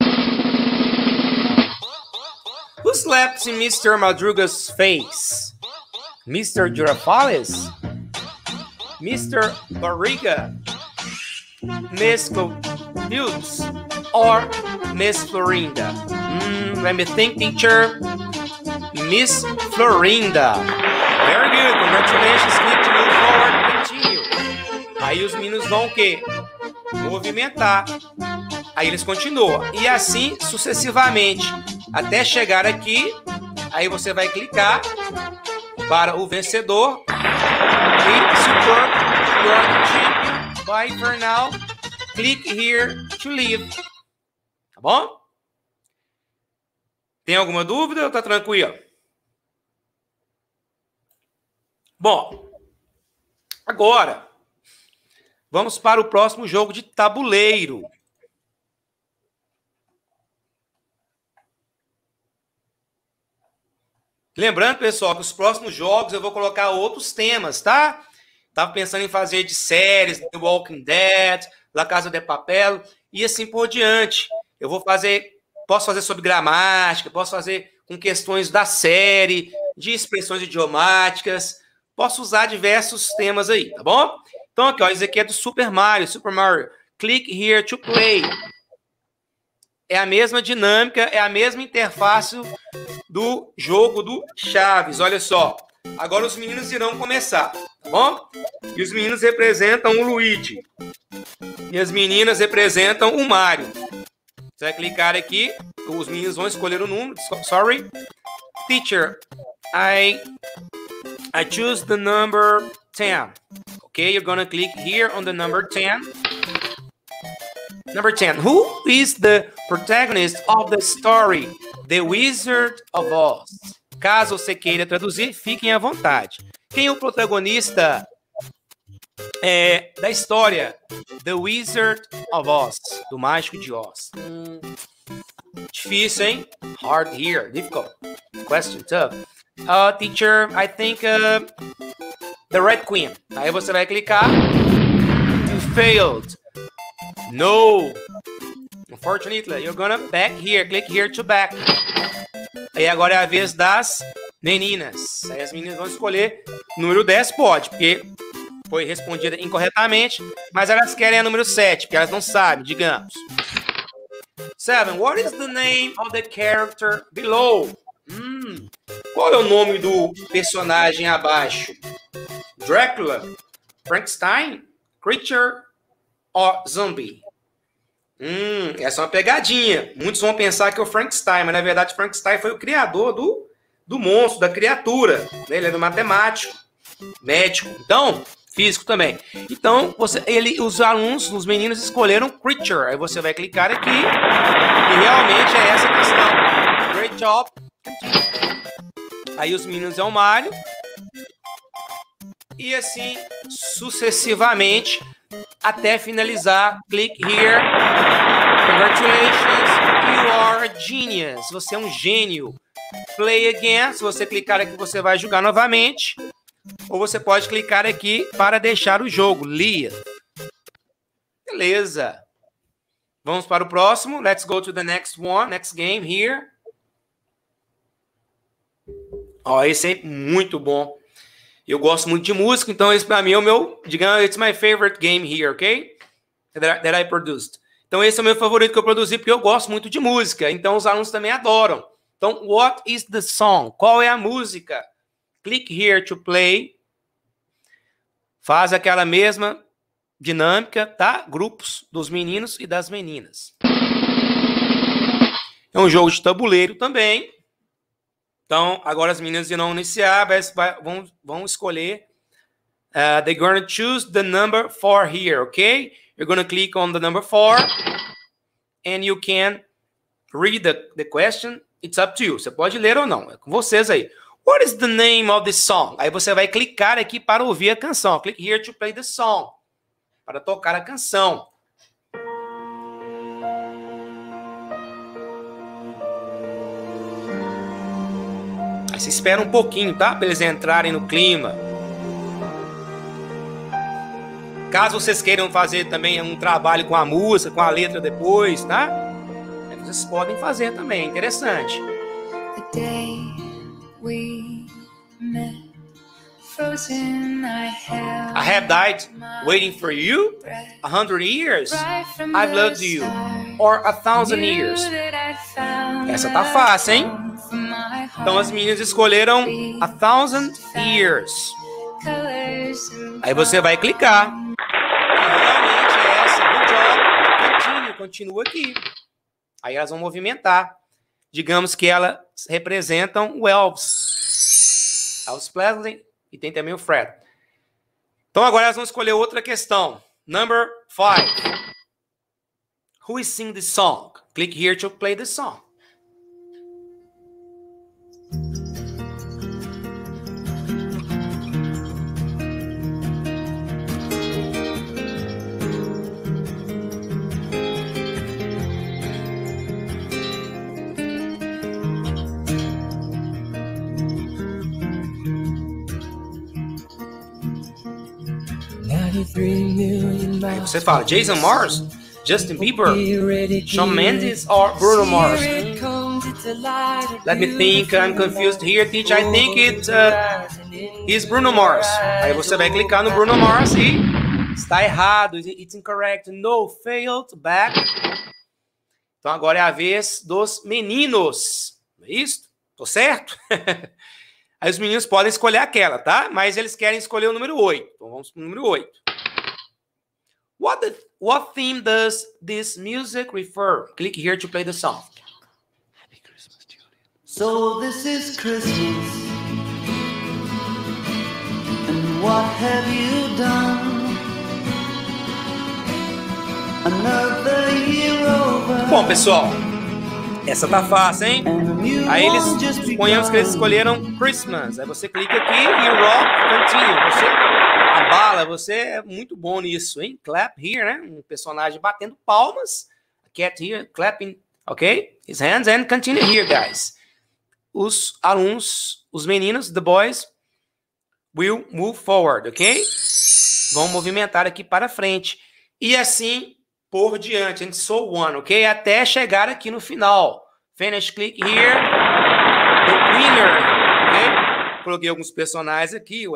Speaker 2: Who slapped Mr. Madruga's face? Mr. Girafales? Mr. Barriga? mescal builds or Miss Florinda? Mm, let me think, teacher. Miss Florinda. Very good. Congratulations. Click to move forward. Continue. Aí os meninos vão o quê? Movimentar. Aí eles continuam. E assim sucessivamente. Até chegar aqui. Aí você vai clicar para o vencedor. E support your team. Bye for now. Click here to leave. Tá bom? Tem alguma dúvida ou tá tranquilo? Bom, agora vamos para o próximo jogo de tabuleiro. Lembrando, pessoal, que os próximos jogos eu vou colocar outros temas, tá? Tava pensando em fazer de séries, The Walking Dead, La Casa de Papel e assim por diante. Eu vou fazer, posso fazer sobre gramática, posso fazer com questões da série, de expressões idiomáticas, posso usar diversos temas aí, tá bom? Então aqui, ó, isso aqui é do Super Mario, Super Mario. Click here to play. É a mesma dinâmica, é a mesma interface do jogo do Chaves. Olha só. Agora os meninos irão começar, tá bom? E os meninos representam o Luigi. E as meninas representam o Mário. Você vai clicar aqui, os meninos vão escolher o número. Sorry. Teacher, I I choose the number 10. Okay, you're gonna click here on the number 10. Number 10. Who is the protagonist of the story? The Wizard of Oz. Caso você queira traduzir, fiquem à vontade. Quem é o protagonista é, da história The Wizard of Oz, do Mágico de Oz? difícil, hein? Hard here, difficult. Question tough. Uh, teacher, I think uh, The Red Queen. Aí você vai clicar. You failed. No. Unfortunately, you're gonna back here. Click here to back. Aí agora é a vez das meninas. Aí as meninas vão escolher número 10, pode, porque foi respondida incorretamente, mas elas querem a número 7, porque elas não sabem, digamos. 7. What is the name of the character below? Hum, qual é o nome do personagem abaixo? Drácula, Frankenstein, Creature ou Zombie? Hum, essa é uma pegadinha. Muitos vão pensar que é o Frankenstein, mas na verdade Frankenstein foi o criador do, do monstro, da criatura. Né? Ele Ele é era matemático, médico, então, físico também. Então, você, ele, os alunos, os meninos escolheram Creature. Aí você vai clicar aqui e realmente é essa questão. Great job. Aí os meninos é o Mario. E assim sucessivamente até finalizar. Click here. Congratulations, you are a genius. Você é um gênio. Play again. Se você clicar aqui, você vai jogar novamente. Ou você pode clicar aqui para deixar o jogo. Lia. Beleza. Vamos para o próximo. Let's go to the next one, next game here. Ó, esse é muito bom. Eu gosto muito de música, então esse para mim é o meu, digamos, it's my favorite game here, ok? That, that I produced. Então esse é o meu favorito que eu produzi porque eu gosto muito de música. Então os alunos também adoram. Então, what is the song? Qual é a música? Click here to play. Faz aquela mesma dinâmica, tá? Grupos dos meninos e das meninas. É um jogo de tabuleiro também. Então, agora as meninas irão iniciar, vão, vão escolher. Uh, they're going to choose the number four here, ok? You're going to click on the number four and you can read the, the question. It's up to you. Você pode ler ou não, é com vocês aí. What is the name of the song? Aí você vai clicar aqui para ouvir a canção. Click here to play the song. Para tocar a canção. mais. Espera um pouquinho, tá? Para eles entrarem no clima. Caso vocês queiram fazer também um trabalho com a música, com a letra depois, tá? Vocês podem fazer também, interessante. I have died waiting for you a hundred years. I've loved you. Or a thousand years. Essa tá fácil, hein? Então as meninas escolheram a thousand years. Aí você vai clicar. Realmente é essa. Good job. Continue, continua aqui. Aí elas vão movimentar. Digamos que elas representam o elves. Elves pleasant e tem também o Fred. Então agora nós vamos escolher outra questão. Number five. Who is sing the song? Click here to play the song. você fala, Jason Mars? Justin Bieber? Shawn Mendes or Bruno Mars? Let me think, I'm confused here, teach, I think it's uh, is Bruno Mars. Aí você vai clicar no Bruno Mars e está errado, it's incorrect, no, failed, back. Então agora é a vez dos meninos, é isso? Tô certo? Aí os meninos podem escolher aquela, tá? Mas eles querem escolher o número 8. Então vamos pro número 8. What the what theme does this music refer? Click here to play the song. Happy Christmas, Julian.
Speaker 1: So this is Christmas. And what have you done? Another year over.
Speaker 2: Bom, pessoal, Essa tá fácil, hein? Aí eles, suponhamos que eles escolheram Christmas. Aí você clica aqui e o rock continue. Você abala, você é muito bom nisso, hein? Clap here, né? Um personagem batendo palmas. Cat here, clapping, ok? His hands and continue here, guys. Os alunos, os meninos, the boys, will move forward, ok? Vão movimentar aqui para frente. E assim por diante. And so on, ok? Até chegar aqui no final. Finish click here. The winner, ok? Coloquei alguns personagens aqui, o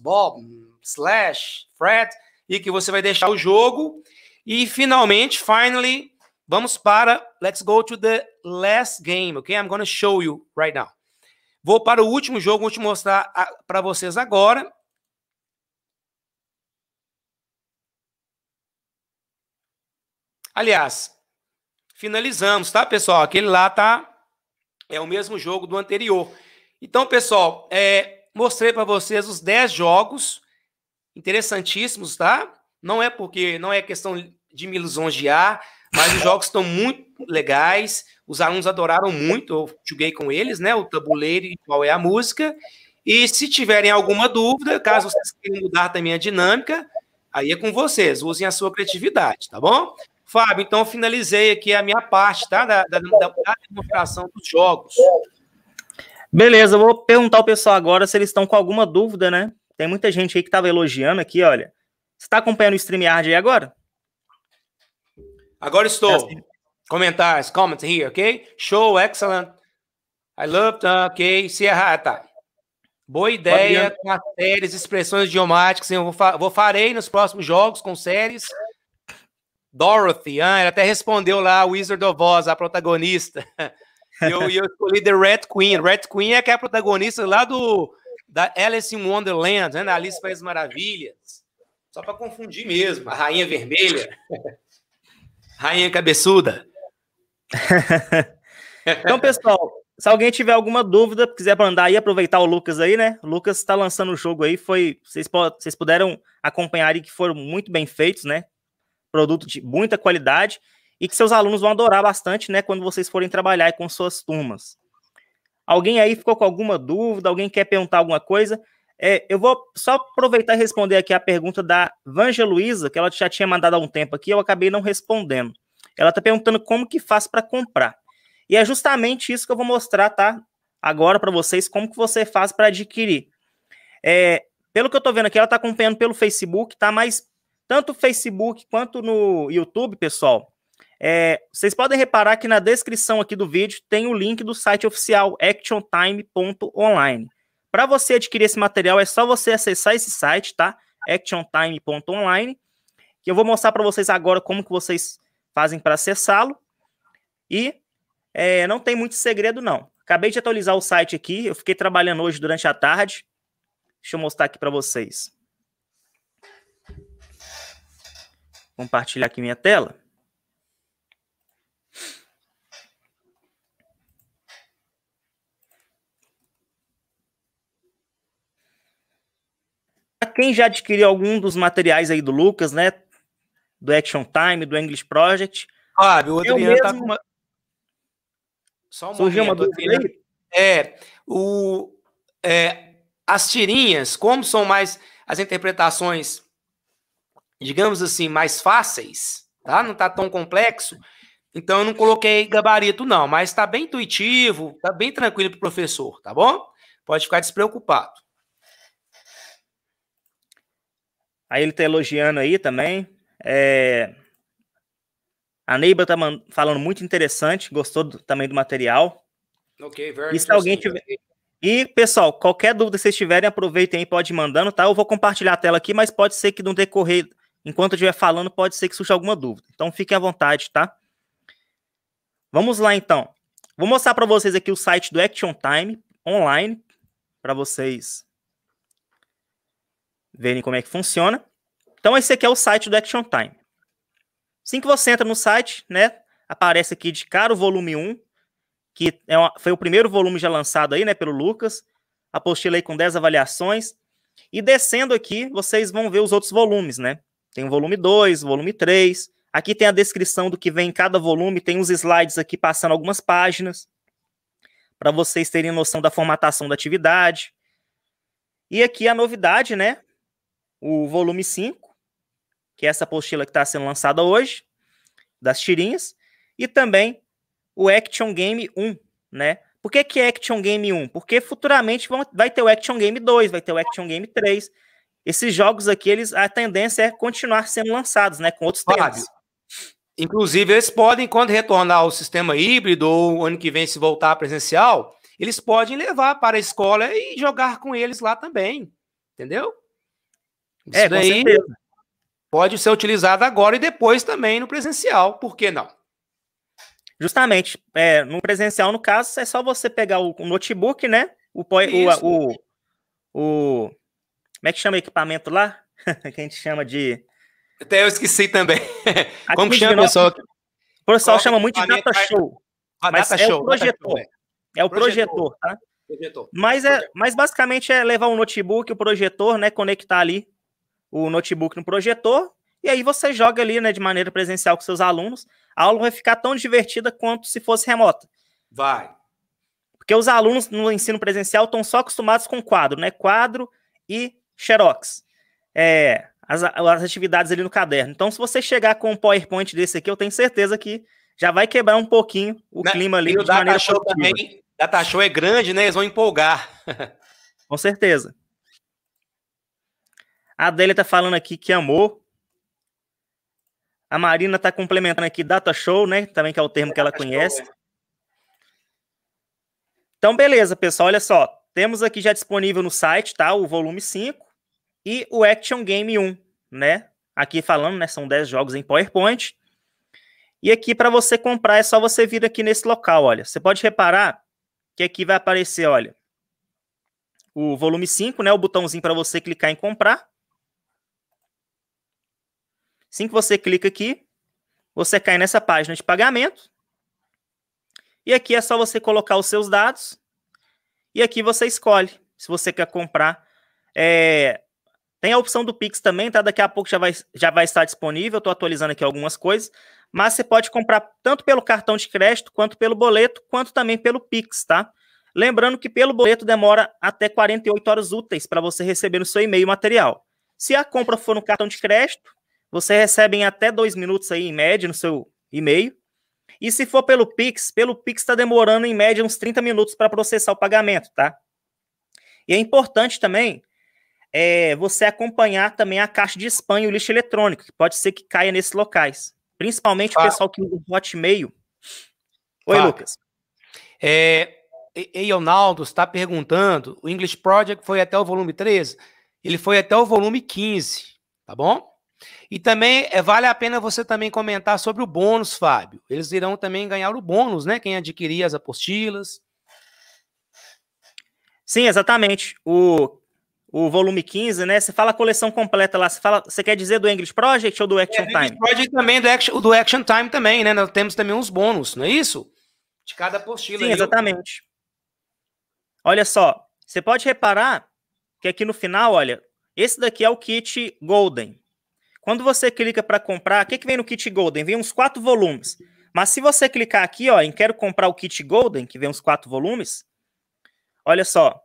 Speaker 2: Bob, Slash, Fred, e que você vai deixar o jogo. E finalmente, finally, vamos para let's go to the last game, ok? I'm gonna show you right now. Vou para o último jogo, vou te mostrar para vocês agora. Aliás, finalizamos, tá, pessoal? Aquele lá tá é o mesmo jogo do anterior. Então, pessoal, é, mostrei para vocês os 10 jogos interessantíssimos, tá? Não é porque não é questão de me lisonjear, mas os jogos estão muito legais. Os alunos adoraram muito, eu joguei com eles, né? O tabuleiro e qual é a música. E se tiverem alguma dúvida, caso vocês queiram mudar também a dinâmica, aí é com vocês. Usem a sua criatividade, tá bom? Fábio, então finalizei aqui a minha parte, tá? Da, da, da demonstração dos jogos.
Speaker 1: Beleza, vou perguntar ao pessoal agora se eles estão com alguma dúvida, né? Tem muita gente aí que estava elogiando aqui, olha. Você está acompanhando o StreamYard aí agora? Agora estou.
Speaker 2: É assim. Comentários, comments here, ok? Show, excellent. I love, it, ok? Sierra, ah, tá. Boa ideia com as séries, expressões idiomáticas. Eu vou, farei nos próximos jogos com séries Dorothy, ah, ela até respondeu lá, Wizard of Oz, a protagonista. eu, eu escolhi The Red Queen. Red Queen é que é a protagonista lá do da Alice in Wonderland, né? Na Alice País Maravilhas. Só para confundir mesmo, a Rainha Vermelha.
Speaker 1: Rainha Cabeçuda. então, pessoal, se alguém tiver alguma dúvida, quiser mandar aí, aproveitar o Lucas aí, né? O Lucas está lançando o jogo aí, foi. Vocês, vocês puderam acompanhar aí que foram muito bem feitos, né? produto de muita qualidade e que seus alunos vão adorar bastante, né, quando vocês forem trabalhar com suas turmas. Alguém aí ficou com alguma dúvida? Alguém quer perguntar alguma coisa? É, eu vou só aproveitar e responder aqui a pergunta da Vanja Luiza, que ela já tinha mandado há um tempo aqui, eu acabei não respondendo. Ela está perguntando como que faz para comprar. E é justamente isso que eu vou mostrar, tá? Agora para vocês, como que você faz para adquirir. É, pelo que eu estou vendo aqui, ela está acompanhando pelo Facebook, tá? Mas tanto no Facebook quanto no YouTube, pessoal, é, vocês podem reparar que na descrição aqui do vídeo tem o link do site oficial actiontime.online. Para você adquirir esse material é só você acessar esse site, tá? actiontime.online, que eu vou mostrar para vocês agora como que vocês fazem para acessá-lo. E é, não tem muito segredo não. Acabei de atualizar o site aqui, eu fiquei trabalhando hoje durante a tarde. Deixa eu mostrar aqui para vocês. compartilhar aqui minha tela. Para quem já adquiriu algum dos materiais aí do Lucas, né? Do Action Time, do English Project. Fábio, o Adriano tá com
Speaker 2: uma. Só um Surgiu momento, uma dúvida aí? É, o, é, as tirinhas, como são mais as interpretações digamos assim, mais fáceis, tá? Não está tão complexo. Então eu não coloquei gabarito não, mas está bem intuitivo, está bem tranquilo
Speaker 1: para o professor, tá bom? Pode ficar despreocupado. Aí ele está elogiando aí também. É... A Neiba tá falando muito interessante, gostou do, também do material.
Speaker 2: Ok, very e se alguém tiver...
Speaker 1: E, pessoal, qualquer dúvida que vocês tiverem, aproveitem aí, pode ir mandando, tá? Eu vou compartilhar a tela aqui, mas pode ser que no decorrer Enquanto eu estiver falando, pode ser que surja alguma dúvida. Então fiquem à vontade, tá? Vamos lá então. Vou mostrar para vocês aqui o site do Action Time online para vocês verem como é que funciona. Então esse aqui é o site do Action Time. Assim que você entra no site, né, aparece aqui de cara o volume 1, que é uma, foi o primeiro volume já lançado aí, né, pelo Lucas. aí com 10 avaliações. E descendo aqui, vocês vão ver os outros volumes, né? Tem o volume 2, volume 3. Aqui tem a descrição do que vem em cada volume, tem os slides aqui passando algumas páginas, para vocês terem noção da formatação da atividade. E aqui a novidade, né? O volume 5, que é essa apostila que está sendo lançada hoje, das tirinhas, e também o Action Game 1, né? Por que, que é Action Game 1? Porque futuramente vai ter o Action Game 2, vai ter o Action Game 3 esses jogos aqui, eles, a tendência é continuar sendo lançados, né? Com outros Fábio, temas. Inclusive,
Speaker 2: eles podem, quando retornar ao sistema híbrido ou ano que vem se voltar presencial, eles podem levar para a escola e jogar com eles lá também. Entendeu? Isso é, com certeza. Pode ser utilizado agora e depois também no presencial. Por
Speaker 1: que não? Justamente. É, no presencial, no caso, é só você pegar o, o notebook, né? O, o, o, o como é que chama o equipamento lá? que a gente chama de. Até eu esqueci também. Como que chama, pessoal? O pessoal chama muito de data é? show. Ah, mas data é show, o projetor. É. é. o projetor, projetor tá? Projetor. Mas, é, mas basicamente é levar um notebook, o projetor, né? Conectar ali o notebook no projetor. E aí você joga ali, né, de maneira presencial com seus alunos. A aula vai ficar tão divertida quanto se fosse remota. Vai. Porque os alunos no ensino presencial estão só acostumados com quadro, né? Quadro e xerox. É, as, as, atividades ali no caderno. Então, se você chegar com um PowerPoint desse aqui, eu tenho certeza que já vai quebrar um pouquinho o Na, né, clima ali. E o Data Show positiva. também,
Speaker 2: Data Show é grande,
Speaker 1: né? Eles vão empolgar. com certeza. A Adélia tá falando aqui que amou. A Marina tá complementando aqui Data Show, né? Também que é o termo é que ela conhece. Show, é. Então, beleza, pessoal. Olha só. Temos aqui já disponível no site, tá? O volume 5 e o Action Game 1, né? Aqui falando, né, são 10 jogos em PowerPoint. E aqui para você comprar é só você vir aqui nesse local, olha. Você pode reparar que aqui vai aparecer, olha, o volume 5, né, o botãozinho para você clicar em comprar. Assim que você clica aqui, você cai nessa página de pagamento. E aqui é só você colocar os seus dados. E aqui você escolhe se você quer comprar é, tem a opção do Pix também, tá? Daqui a pouco já vai, já vai estar disponível. Estou atualizando aqui algumas coisas. Mas você pode comprar tanto pelo cartão de crédito, quanto pelo boleto, quanto também pelo Pix, tá? Lembrando que pelo boleto demora até 48 horas úteis para você receber no seu e-mail material. Se a compra for no cartão de crédito, você recebe em até dois minutos aí, em média, no seu e-mail. E se for pelo Pix, pelo Pix está demorando em média uns 30 minutos para processar o pagamento, tá? E é importante também é, você acompanhar também a caixa de spam e o lixo eletrônico, que pode ser que caia nesses locais. Principalmente o pessoal que usa o Hotmail. Oi,
Speaker 2: Lucas. É, Eionaldo está perguntando, o English Project foi até o volume 13? Ele foi até o volume 15, tá bom? E também é, vale a pena você também comentar sobre o bônus, Fábio. Eles irão também ganhar o bônus, né? Quem adquirir as apostilas.
Speaker 1: Sim, exatamente. O o volume 15, né? Você fala a coleção completa lá. Você, fala, você quer dizer do English Project ou do é, Action é, Time? English Project também, do Action, do Action Time também, né? Nós temos também uns bônus, não é isso?
Speaker 2: De cada apostila. Sim, aí,
Speaker 1: exatamente. Eu... Olha só, você pode reparar que aqui no final, olha, esse daqui é o kit Golden. Quando você clica para comprar, o que, que vem no kit Golden? Vem uns quatro volumes. Mas se você clicar aqui, ó, em quero comprar o kit Golden, que vem uns quatro volumes, olha só,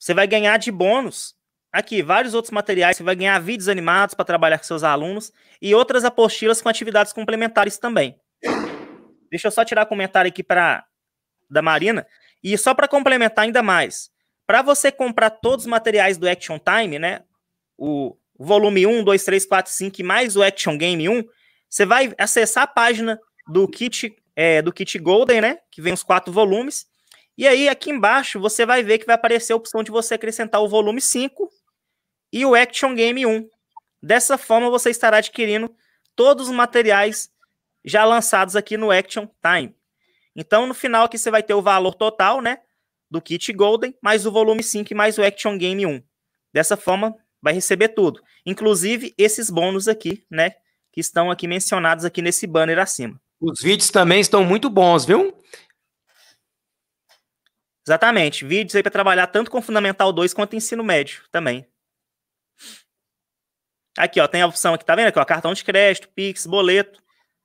Speaker 1: você vai ganhar de bônus aqui vários outros materiais. Você vai ganhar vídeos animados para trabalhar com seus alunos e outras apostilas com atividades complementares também. Deixa eu só tirar comentário aqui para da Marina. E só para complementar ainda mais, para você comprar todos os materiais do Action Time, né? O volume 1, 2, 3, 4, 5 e mais o Action Game 1, você vai acessar a página do kit é, do kit Golden, né? Que vem os quatro volumes. E aí, aqui embaixo, você vai ver que vai aparecer a opção de você acrescentar o volume 5 e o Action Game 1. Dessa forma, você estará adquirindo todos os materiais já lançados aqui no Action Time. Então, no final aqui, você vai ter o valor total, né? Do kit Golden, mais o volume 5 e mais o Action Game 1. Dessa forma, vai receber tudo. Inclusive, esses bônus aqui, né? Que estão aqui mencionados aqui nesse banner acima. Os vídeos também estão muito bons, viu? Exatamente. Vídeos aí para trabalhar tanto com Fundamental 2 quanto ensino médio também. Aqui, ó, tem a opção aqui, tá vendo aqui, ó, cartão de crédito, Pix, boleto.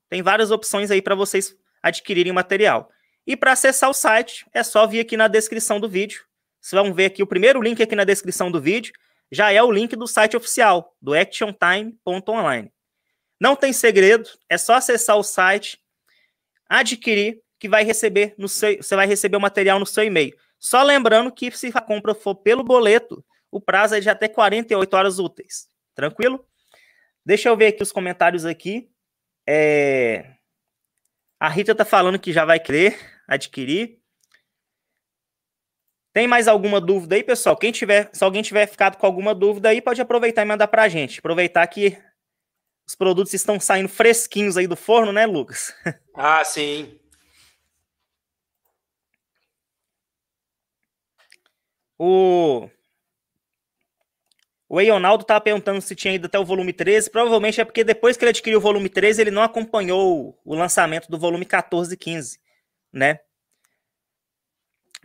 Speaker 1: Tem várias opções aí para vocês adquirirem material. E para acessar o site, é só vir aqui na descrição do vídeo. Vocês vão ver aqui o primeiro link aqui na descrição do vídeo, já é o link do site oficial, do actiontime.online. Não tem segredo, é só acessar o site, adquirir que vai receber no seu, você vai receber o material no seu e-mail. Só lembrando que se a compra for pelo boleto, o prazo é de até 48 horas úteis. Tranquilo? Deixa eu ver aqui os comentários aqui. É... A Rita está falando que já vai querer adquirir. Tem mais alguma dúvida aí, pessoal? Quem tiver, se alguém tiver ficado com alguma dúvida aí, pode aproveitar e mandar para a gente. Aproveitar que os produtos estão saindo fresquinhos aí do forno, né, Lucas?
Speaker 2: Ah, sim.
Speaker 1: O. O Eionaldo estava perguntando se tinha ido até o volume 13. Provavelmente é porque depois que ele adquiriu o volume 13, ele não acompanhou o lançamento do volume 14 e 15, né?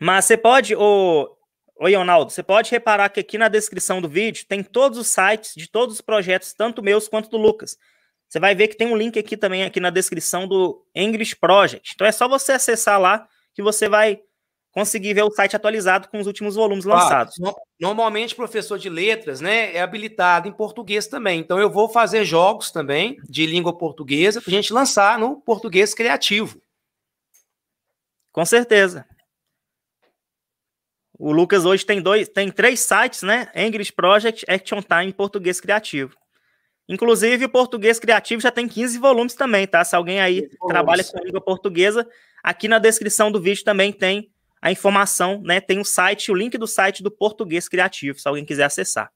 Speaker 1: Mas você pode, o, o Eionaldo, você pode reparar que aqui na descrição do vídeo tem todos os sites de todos os projetos, tanto meus quanto do Lucas. Você vai ver que tem um link aqui também, aqui na descrição do English Project. Então é só você acessar lá que você vai conseguir ver o site atualizado com os últimos volumes lançados. Ah,
Speaker 2: normalmente, professor de letras, né, é habilitado em português também. Então, eu vou fazer jogos também de língua portuguesa para a gente lançar
Speaker 1: no português criativo. Com certeza. O Lucas hoje tem dois, tem três sites, né? English Project, Action Time, Português Criativo. Inclusive, o Português Criativo já tem 15 volumes também, tá? Se alguém aí trabalha com língua portuguesa, aqui na descrição do vídeo também tem a informação, né? Tem o site, o link do site do Português Criativo, se alguém quiser acessar.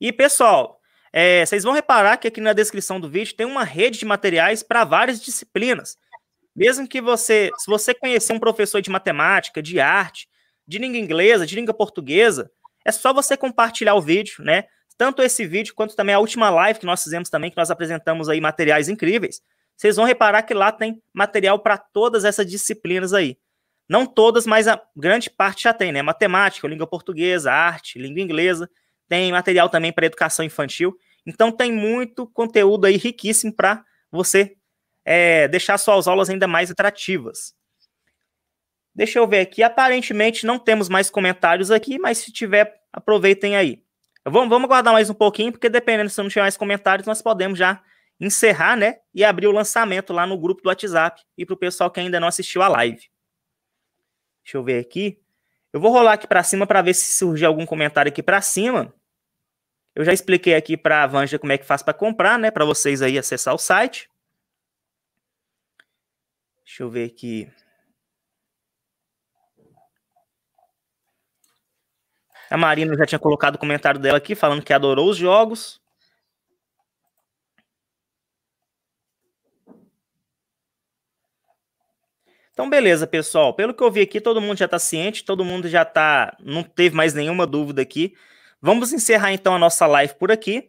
Speaker 1: E pessoal, é, vocês vão reparar que aqui na descrição do vídeo tem uma rede de materiais para várias disciplinas. Mesmo que você, se você conhecer um professor de matemática, de arte, de língua inglesa, de língua portuguesa, é só você compartilhar o vídeo, né? Tanto esse vídeo quanto também a última live que nós fizemos também, que nós apresentamos aí materiais incríveis. Vocês vão reparar que lá tem material para todas essas disciplinas aí. Não todas, mas a grande parte já tem, né? Matemática, língua portuguesa, arte, língua inglesa. Tem material também para educação infantil. Então tem muito conteúdo aí riquíssimo para você é, deixar suas aulas ainda mais atrativas. Deixa eu ver aqui. Aparentemente não temos mais comentários aqui, mas se tiver, aproveitem aí. Vamos, vamos aguardar mais um pouquinho, porque dependendo se não tiver mais comentários, nós podemos já encerrar, né? E abrir o lançamento lá no grupo do WhatsApp e para o pessoal que ainda não assistiu a live. Deixa eu ver aqui. Eu vou rolar aqui para cima para ver se surgiu algum comentário aqui para cima. Eu já expliquei aqui para a Vanja como é que faz para comprar, né? Para vocês aí acessar o site. Deixa eu ver aqui. A Marina já tinha colocado o comentário dela aqui falando que adorou os jogos. Então, beleza, pessoal. Pelo que eu vi aqui, todo mundo já está ciente, todo mundo já está. Não teve mais nenhuma dúvida aqui. Vamos encerrar então a nossa live por aqui.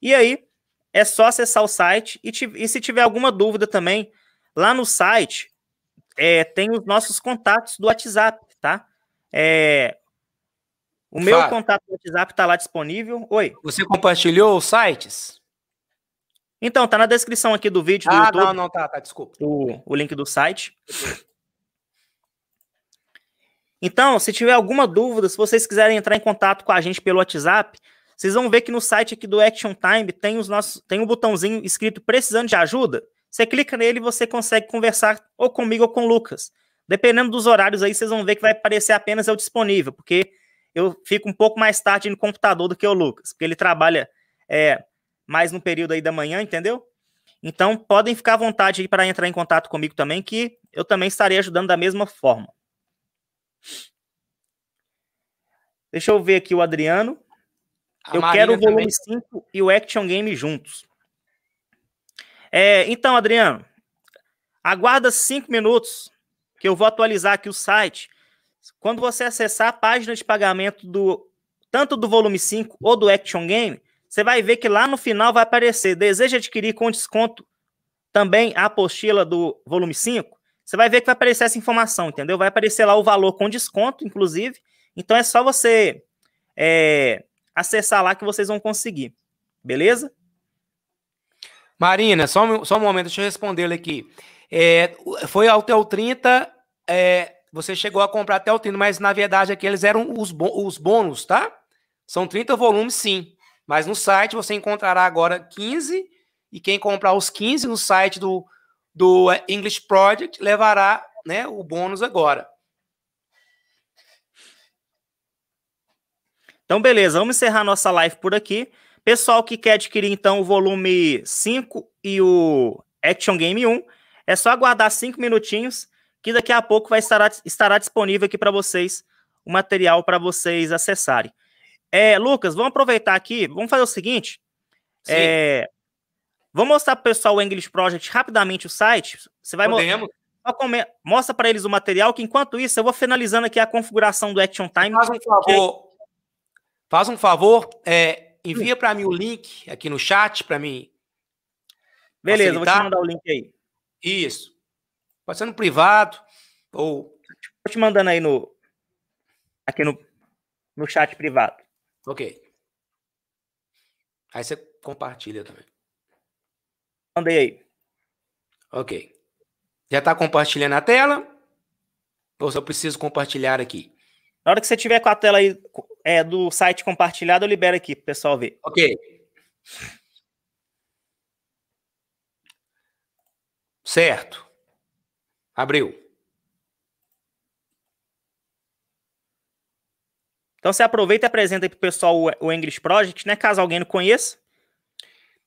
Speaker 1: E aí, é só acessar o site. E, e se tiver alguma dúvida também, lá no site é, tem os nossos contatos do WhatsApp, tá? É,
Speaker 2: o meu contato
Speaker 1: do WhatsApp está lá disponível. Oi. Você compartilhou os sites? Então, tá na descrição aqui do vídeo do ah, YouTube. Ah, não, não,
Speaker 2: tá, tá, desculpa.
Speaker 1: O, o link do site. Então, se tiver alguma dúvida, se vocês quiserem entrar em contato com a gente pelo WhatsApp, vocês vão ver que no site aqui do Action Time tem os nossos, tem um botãozinho escrito precisando de ajuda. Você clica nele e você consegue conversar ou comigo ou com o Lucas. Dependendo dos horários aí, vocês vão ver que vai aparecer apenas eu disponível, porque eu fico um pouco mais tarde no computador do que o Lucas, porque ele trabalha é, mais no período aí da manhã, entendeu? Então, podem ficar à vontade aí para entrar em contato comigo também, que eu também estarei ajudando da mesma forma. Deixa eu ver aqui o Adriano.
Speaker 2: A eu Marina quero o volume também.
Speaker 1: 5 e o Action Game juntos. É, então, Adriano, aguarda cinco minutos que eu vou atualizar aqui o site. Quando você acessar a página de pagamento do tanto do volume 5 ou do Action Game, você vai ver que lá no final vai aparecer: deseja adquirir com desconto também a apostila do volume 5? Você vai ver que vai aparecer essa informação, entendeu? Vai aparecer lá o valor com desconto, inclusive. Então é só você é, acessar lá que vocês vão conseguir. Beleza? Marina, só um,
Speaker 2: só um momento, deixa eu responder aqui. É, foi até o 30, é, você chegou a comprar até o 30, mas na verdade aqui eles eram os, bônus, tá? São 30 volumes, sim. Mas no site você encontrará agora 15, e quem comprar os 15 no site do, do eh, English Project levará né, o bônus agora.
Speaker 1: Então, beleza, vamos encerrar nossa live por aqui. Pessoal que quer adquirir, então, o volume 5 e o Action Game 1, é só aguardar 5 minutinhos, que daqui a pouco vai estará, estará disponível aqui para vocês o material para vocês acessarem. É, Lucas, vamos aproveitar aqui. Vamos fazer o seguinte. É, vamos mostrar para o pessoal o English Project rapidamente o site. Você vai Podemos? Mostrar, mostra para eles o material, que enquanto isso eu vou finalizando aqui a configuração do Action Time. Faz um favor. Faz um favor, é, envia hum. para mim o link aqui no chat para mim. Beleza, facilitar.
Speaker 2: vou te mandar o link aí. Isso. Pode ser no privado ou. Vou
Speaker 1: te mandando aí no. Aqui no, no chat privado. Ok. Aí você compartilha também. Mandei aí.
Speaker 2: Ok. Já está compartilhando a tela? Ou só
Speaker 1: preciso compartilhar aqui? Na hora que você tiver com a tela aí é, do site compartilhado, eu libero aqui para o pessoal ver. Ok. Certo. Abriu. Então você aproveita e apresenta para o pessoal o English Project, né? Caso alguém não conheça.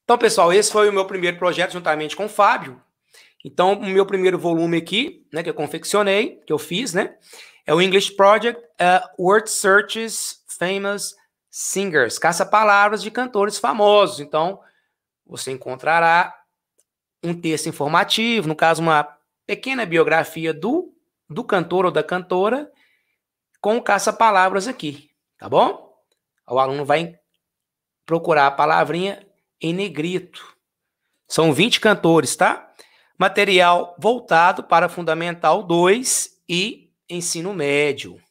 Speaker 1: Então, pessoal, esse foi o meu primeiro projeto juntamente
Speaker 2: com o Fábio. Então, o meu primeiro volume aqui, né, que eu confeccionei, que eu fiz, né, é o English Project uh, Word Searches Famous Singers, caça-palavras de cantores famosos. Então, você encontrará um texto informativo, no caso, uma pequena biografia do, do cantor ou da cantora, com caça-palavras aqui. Tá bom? O aluno vai procurar a palavrinha em negrito. São 20 cantores, tá? Material voltado para Fundamental 2 e ensino médio.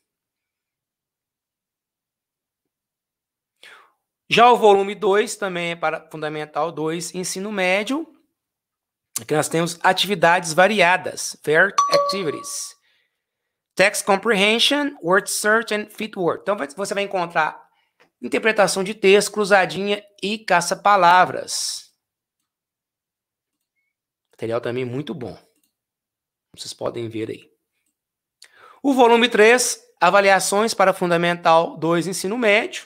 Speaker 2: Já o volume 2 também é para Fundamental 2, ensino médio. Aqui nós temos atividades variadas, fair activities. Text Comprehension, Word Search and Fit Word. Então você vai encontrar interpretação de texto, cruzadinha e caça-palavras. Material também muito bom. Vocês podem ver aí. O volume 3, avaliações para Fundamental 2, ensino médio.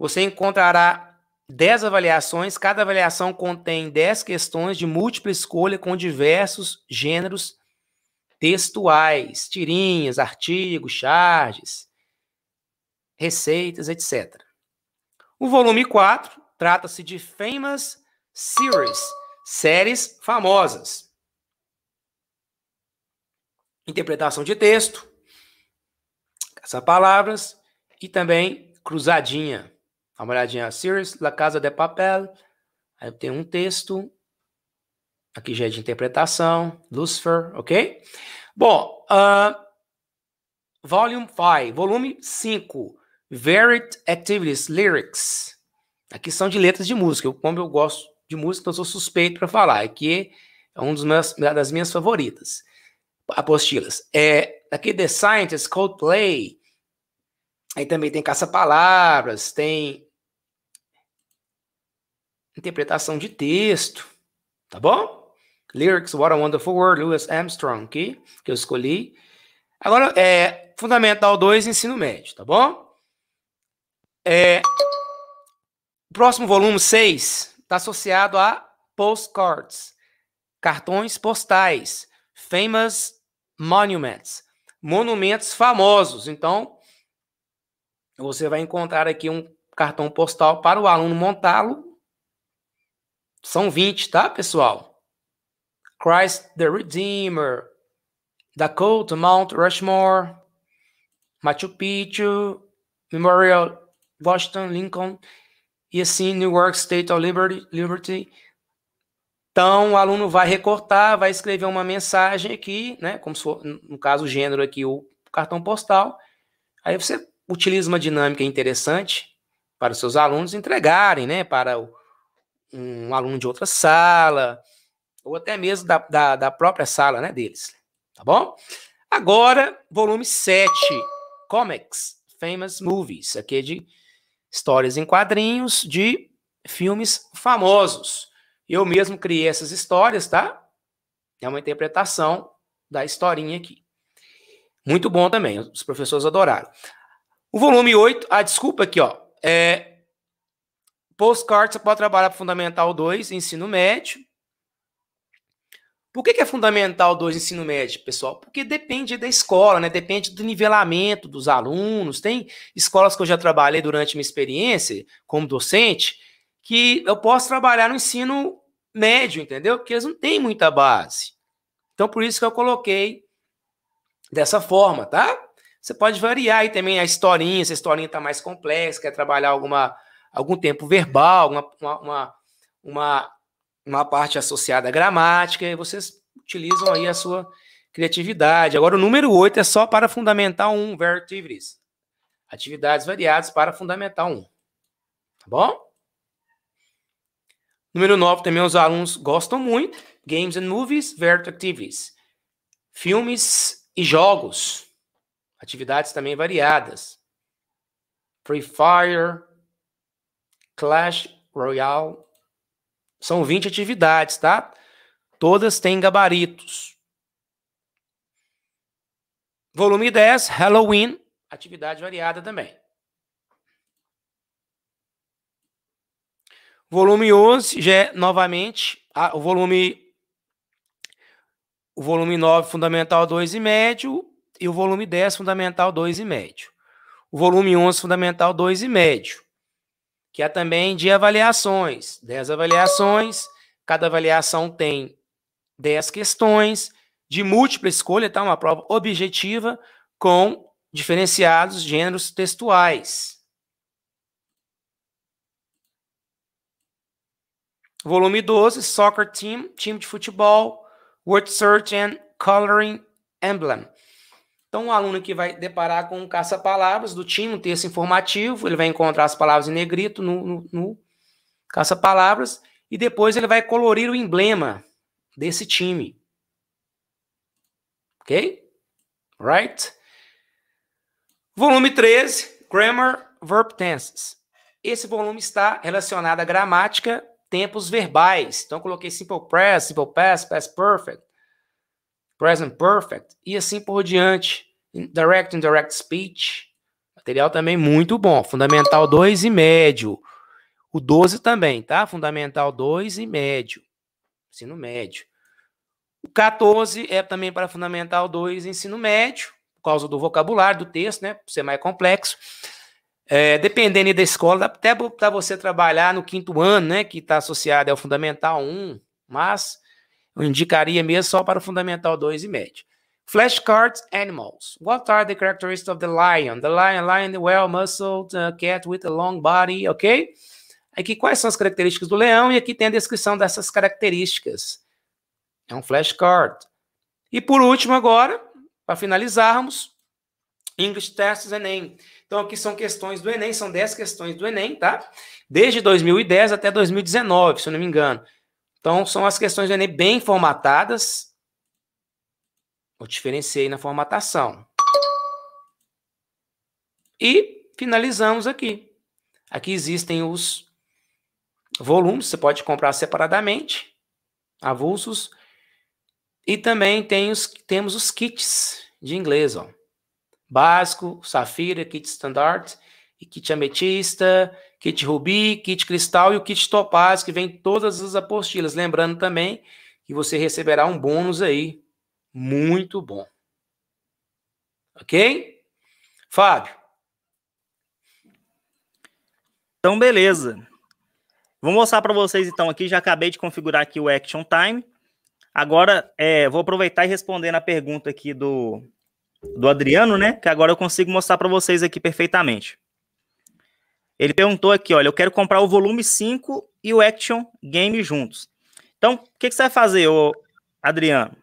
Speaker 2: Você encontrará 10 avaliações. Cada avaliação contém 10 questões de múltipla escolha com diversos gêneros textuais, tirinhas, artigos, charges, receitas, etc. O volume 4 trata-se de famous series, séries famosas. Interpretação de texto, essa palavras e também cruzadinha. Dá uma olhadinha, series, La Casa de Papel. Aí tem um texto, Aqui já é de interpretação. Lucifer, ok? Bom, uh, Volume 5, volume 5. Varied Activities Lyrics. Aqui são de letras de música. Eu, como eu gosto de música, então sou suspeito para falar. Aqui é uma das minhas favoritas. Apostilas. É, aqui The Scientist, Coldplay. Aí também tem caça-palavras, tem interpretação de texto. Tá bom? Lyrics, What a Wonderful World, Louis Armstrong, que, que eu escolhi. Agora, é Fundamental 2, Ensino Médio, tá bom? É, próximo volume 6 está associado a postcards, cartões postais, famous monuments, monumentos famosos. Então, você vai encontrar aqui um cartão postal para o aluno montá-lo. São 20, tá, pessoal? Christ the Redeemer, Dakota, Mount Rushmore, Machu Picchu, Memorial Washington, Lincoln, e assim New York State of Liberty. Liberty. Então, o aluno vai recortar, vai escrever uma mensagem aqui, né, como se for, no caso, o gênero aqui, o cartão postal. Aí você utiliza uma dinâmica interessante para os seus alunos entregarem, né, para um aluno de outra sala, ou até mesmo da, da, da própria sala né, deles. Tá bom? Agora, volume 7, Comics, Famous Movies, aqui é de histórias em quadrinhos de filmes famosos. Eu mesmo criei essas histórias, tá? É uma interpretação da historinha aqui. Muito bom também, os professores adoraram. O volume 8, a ah, desculpa aqui, ó, é Postcards para trabalhar para Fundamental 2, ensino médio. Por que, que é fundamental dois ensino médio, pessoal? Porque depende da escola, né? Depende do nivelamento dos alunos. Tem escolas que eu já trabalhei durante minha experiência como docente que eu posso trabalhar no ensino médio, entendeu? Porque eles não têm muita base. Então, por isso que eu coloquei dessa forma, tá? Você pode variar aí também a historinha, se a historinha está mais complexa, quer trabalhar alguma, algum tempo verbal, uma, uma, uma, uma uma parte associada à gramática, e vocês utilizam aí a sua criatividade. Agora, o número 8 é só para fundamental 1, ver activities. Atividades variadas para fundamental 1. Tá bom? Número 9 também os alunos gostam muito. Games and movies, Verto activities. Filmes e jogos. Atividades também variadas. Free Fire, Clash Royale, são 20 atividades, tá? Todas têm gabaritos. Volume 10, Halloween, atividade variada também. Volume 11 já é novamente a, o volume o volume 9 fundamental 2 e médio e o volume 10 fundamental 2 e médio. O volume 11 fundamental 2 e médio que é também de avaliações. 10 avaliações, cada avaliação tem 10 questões de múltipla escolha, tá? Uma prova objetiva com diferenciados gêneros textuais. Volume 12, Soccer Team, time de futebol, Word Search and Coloring Emblem. Então, um aluno que vai deparar com um caça-palavras do time, um texto informativo, ele vai encontrar as palavras em negrito no, no, no caça-palavras e depois ele vai colorir o emblema desse time. Ok? Right? Volume 13, Grammar Verb Tenses. Esse volume está relacionado à gramática, tempos verbais. Então, coloquei simple past, simple past, past perfect present perfect e assim por diante. Direct indirect speech. Material também muito bom. Fundamental 2 e médio. O 12 também, tá? Fundamental 2 e médio. Ensino médio. O 14 é também para Fundamental 2 ensino médio, por causa do vocabulário, do texto, né? Por ser mais complexo. É, dependendo da escola, dá até para você trabalhar no quinto ano, né? Que está associado ao Fundamental 1, mas eu indicaria mesmo só para o Fundamental 2 e médio. Flashcards Animals. What are the characteristics of the lion? The lion, lion, well-muscled uh, cat with a long body, ok? Aqui, quais são as características do leão? E aqui tem a descrição dessas características. É um flashcard. E por último, agora, para finalizarmos, English Tests Enem. Então, aqui são questões do Enem, são 10 questões do Enem, tá? Desde 2010 até 2019, se eu não me engano. Então, são as questões do Enem bem formatadas. Eu diferenciei na formatação. E finalizamos aqui. Aqui existem os volumes, você pode comprar separadamente, avulsos. E também tem os, temos os kits de inglês, ó. Básico, Safira, kit standard e kit ametista kit Rubi, kit Cristal e o kit Topaz, que vem todas as apostilas. Lembrando também que você receberá um bônus aí muito bom.
Speaker 1: Ok? Fábio. Então, beleza. Vou mostrar para vocês então aqui. Já acabei de configurar aqui o Action Time. Agora, é, vou aproveitar e responder na pergunta aqui do, do Adriano, né? Que agora eu consigo mostrar para vocês aqui perfeitamente. Ele perguntou aqui, olha, eu quero comprar o volume 5 e o Action Game juntos. Então, o que, que você vai fazer, ô Adriano?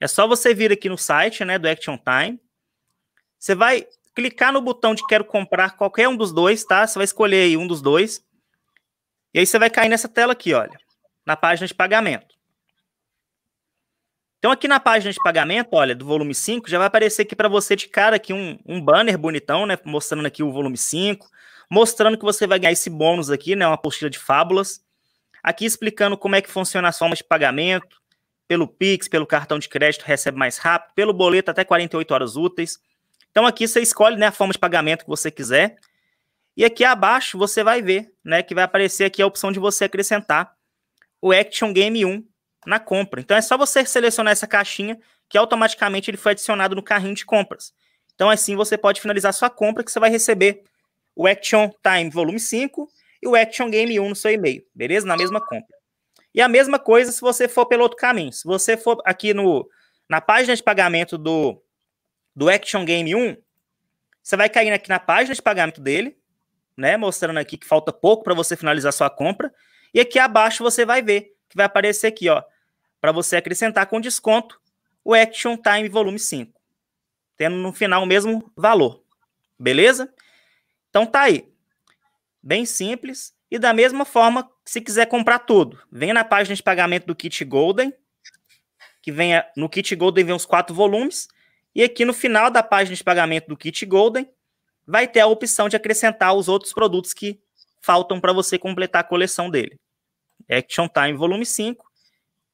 Speaker 1: É só você vir aqui no site né, do Action Time. Você vai clicar no botão de quero comprar qualquer um dos dois, tá? Você vai escolher aí um dos dois. E aí você vai cair nessa tela aqui, olha, na página de pagamento. Então, aqui na página de pagamento, olha, do volume 5, já vai aparecer aqui para você de cara aqui um, um banner bonitão, né? Mostrando aqui o volume 5, mostrando que você vai ganhar esse bônus aqui, né? Uma apostila de fábulas. Aqui explicando como é que funciona as formas de pagamento, pelo Pix, pelo cartão de crédito, recebe mais rápido, pelo boleto até 48 horas úteis. Então aqui você escolhe né, a forma de pagamento que você quiser. E aqui abaixo você vai ver, né, que vai aparecer aqui a opção de você acrescentar o Action Game 1, na compra. Então é só você selecionar essa caixinha que automaticamente ele foi adicionado no carrinho de compras. Então assim você pode finalizar sua compra que você vai receber o Action Time Volume 5 e o Action Game 1 no seu e-mail, beleza? Na mesma compra. E a mesma coisa se você for pelo outro caminho. Se você for aqui no na página de pagamento do do Action Game 1, você vai cair aqui na página de pagamento dele, né, mostrando aqui que falta pouco para você finalizar sua compra, e aqui abaixo você vai ver que vai aparecer aqui, ó, para você acrescentar com desconto o Action Time Volume 5, tendo no final o mesmo valor. Beleza? Então tá aí. Bem simples. E da mesma forma, se quiser comprar tudo, vem na página de pagamento do Kit Golden, que vem no Kit Golden vem os quatro volumes, e aqui no final da página de pagamento do Kit Golden, vai ter a opção de acrescentar os outros produtos que faltam para você completar a coleção dele. Action Time Volume 5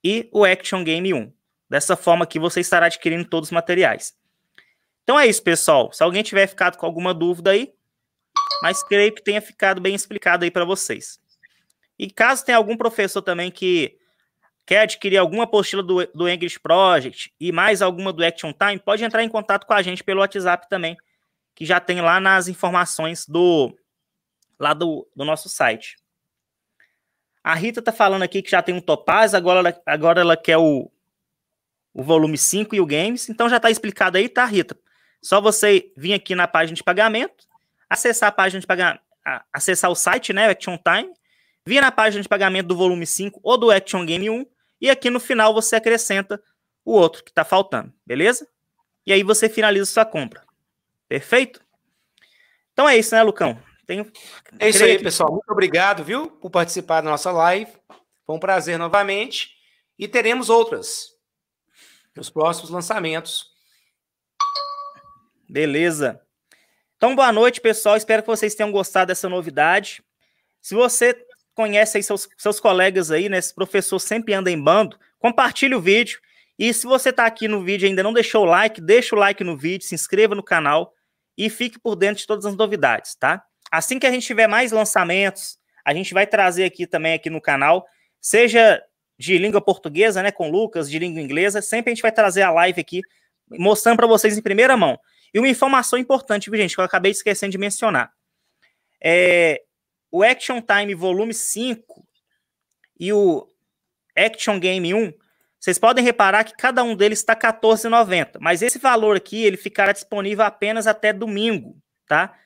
Speaker 1: e o Action Game 1. Dessa forma que você estará adquirindo todos os materiais. Então é isso, pessoal. Se alguém tiver ficado com alguma dúvida aí, mas creio que tenha ficado bem explicado aí para vocês. E caso tenha algum professor também que quer adquirir alguma apostila do, do English Project e mais alguma do Action Time, pode entrar em contato com a gente pelo WhatsApp também, que já tem lá nas informações do lá do, do nosso site. A Rita tá falando aqui que já tem um Topaz, agora ela, agora ela quer o, o volume 5 e o Games. Então já tá explicado aí, tá, Rita? Só você vir aqui na página de pagamento, acessar a página de pagamento, acessar o site, né, Action Time, vir na página de pagamento do volume 5 ou do Action Game 1, e aqui no final você acrescenta o outro que está faltando, beleza? E aí você finaliza sua compra. Perfeito? Então é isso, né, Lucão? Tenho...
Speaker 2: É isso aí, que... pessoal. Muito obrigado, viu, por participar da nossa live. Foi um prazer novamente.
Speaker 1: E teremos outras nos próximos lançamentos. Beleza. Então, boa noite, pessoal. Espero que vocês tenham gostado dessa novidade. Se você conhece seus, seus colegas aí, né? Esse professor sempre anda em bando, compartilhe o vídeo. E se você está aqui no vídeo e ainda não deixou o like, deixa o like no vídeo, se inscreva no canal e fique por dentro de todas as novidades, tá? assim que a gente tiver mais lançamentos, a gente vai trazer aqui também aqui no canal, seja de língua portuguesa, né, com Lucas, de língua inglesa, sempre a gente vai trazer a live aqui mostrando para vocês em primeira mão. E uma informação importante, viu, gente, que eu acabei esquecendo de mencionar. É, o Action Time Volume 5 e o Action Game 1, vocês podem reparar que cada um deles está R$14,90, mas esse valor aqui ele ficará disponível apenas até domingo, tá?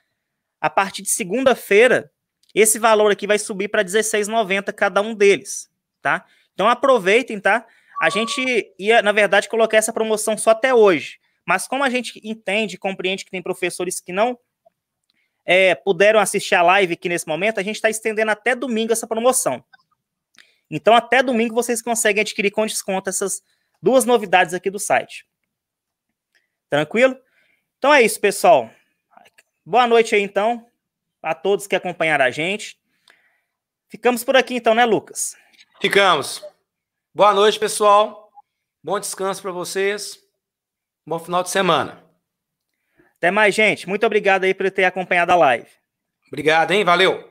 Speaker 1: A partir de segunda-feira, esse valor aqui vai subir para 16,90 cada um deles, tá? Então aproveitem, tá? A gente ia, na verdade, colocar essa promoção só até hoje. Mas como a gente entende, compreende que tem professores que não é, puderam assistir a live aqui nesse momento, a gente está estendendo até domingo essa promoção. Então, até domingo vocês conseguem adquirir com desconto essas duas novidades aqui do site. Tranquilo? Então é isso, pessoal. Boa noite aí, então, a todos que acompanharam a gente. Ficamos por aqui, então, né, Lucas? Ficamos. Boa noite, pessoal. Bom descanso para vocês. Bom final de semana. Até mais, gente. Muito obrigado aí por ter acompanhado a live. Obrigado, hein? Valeu.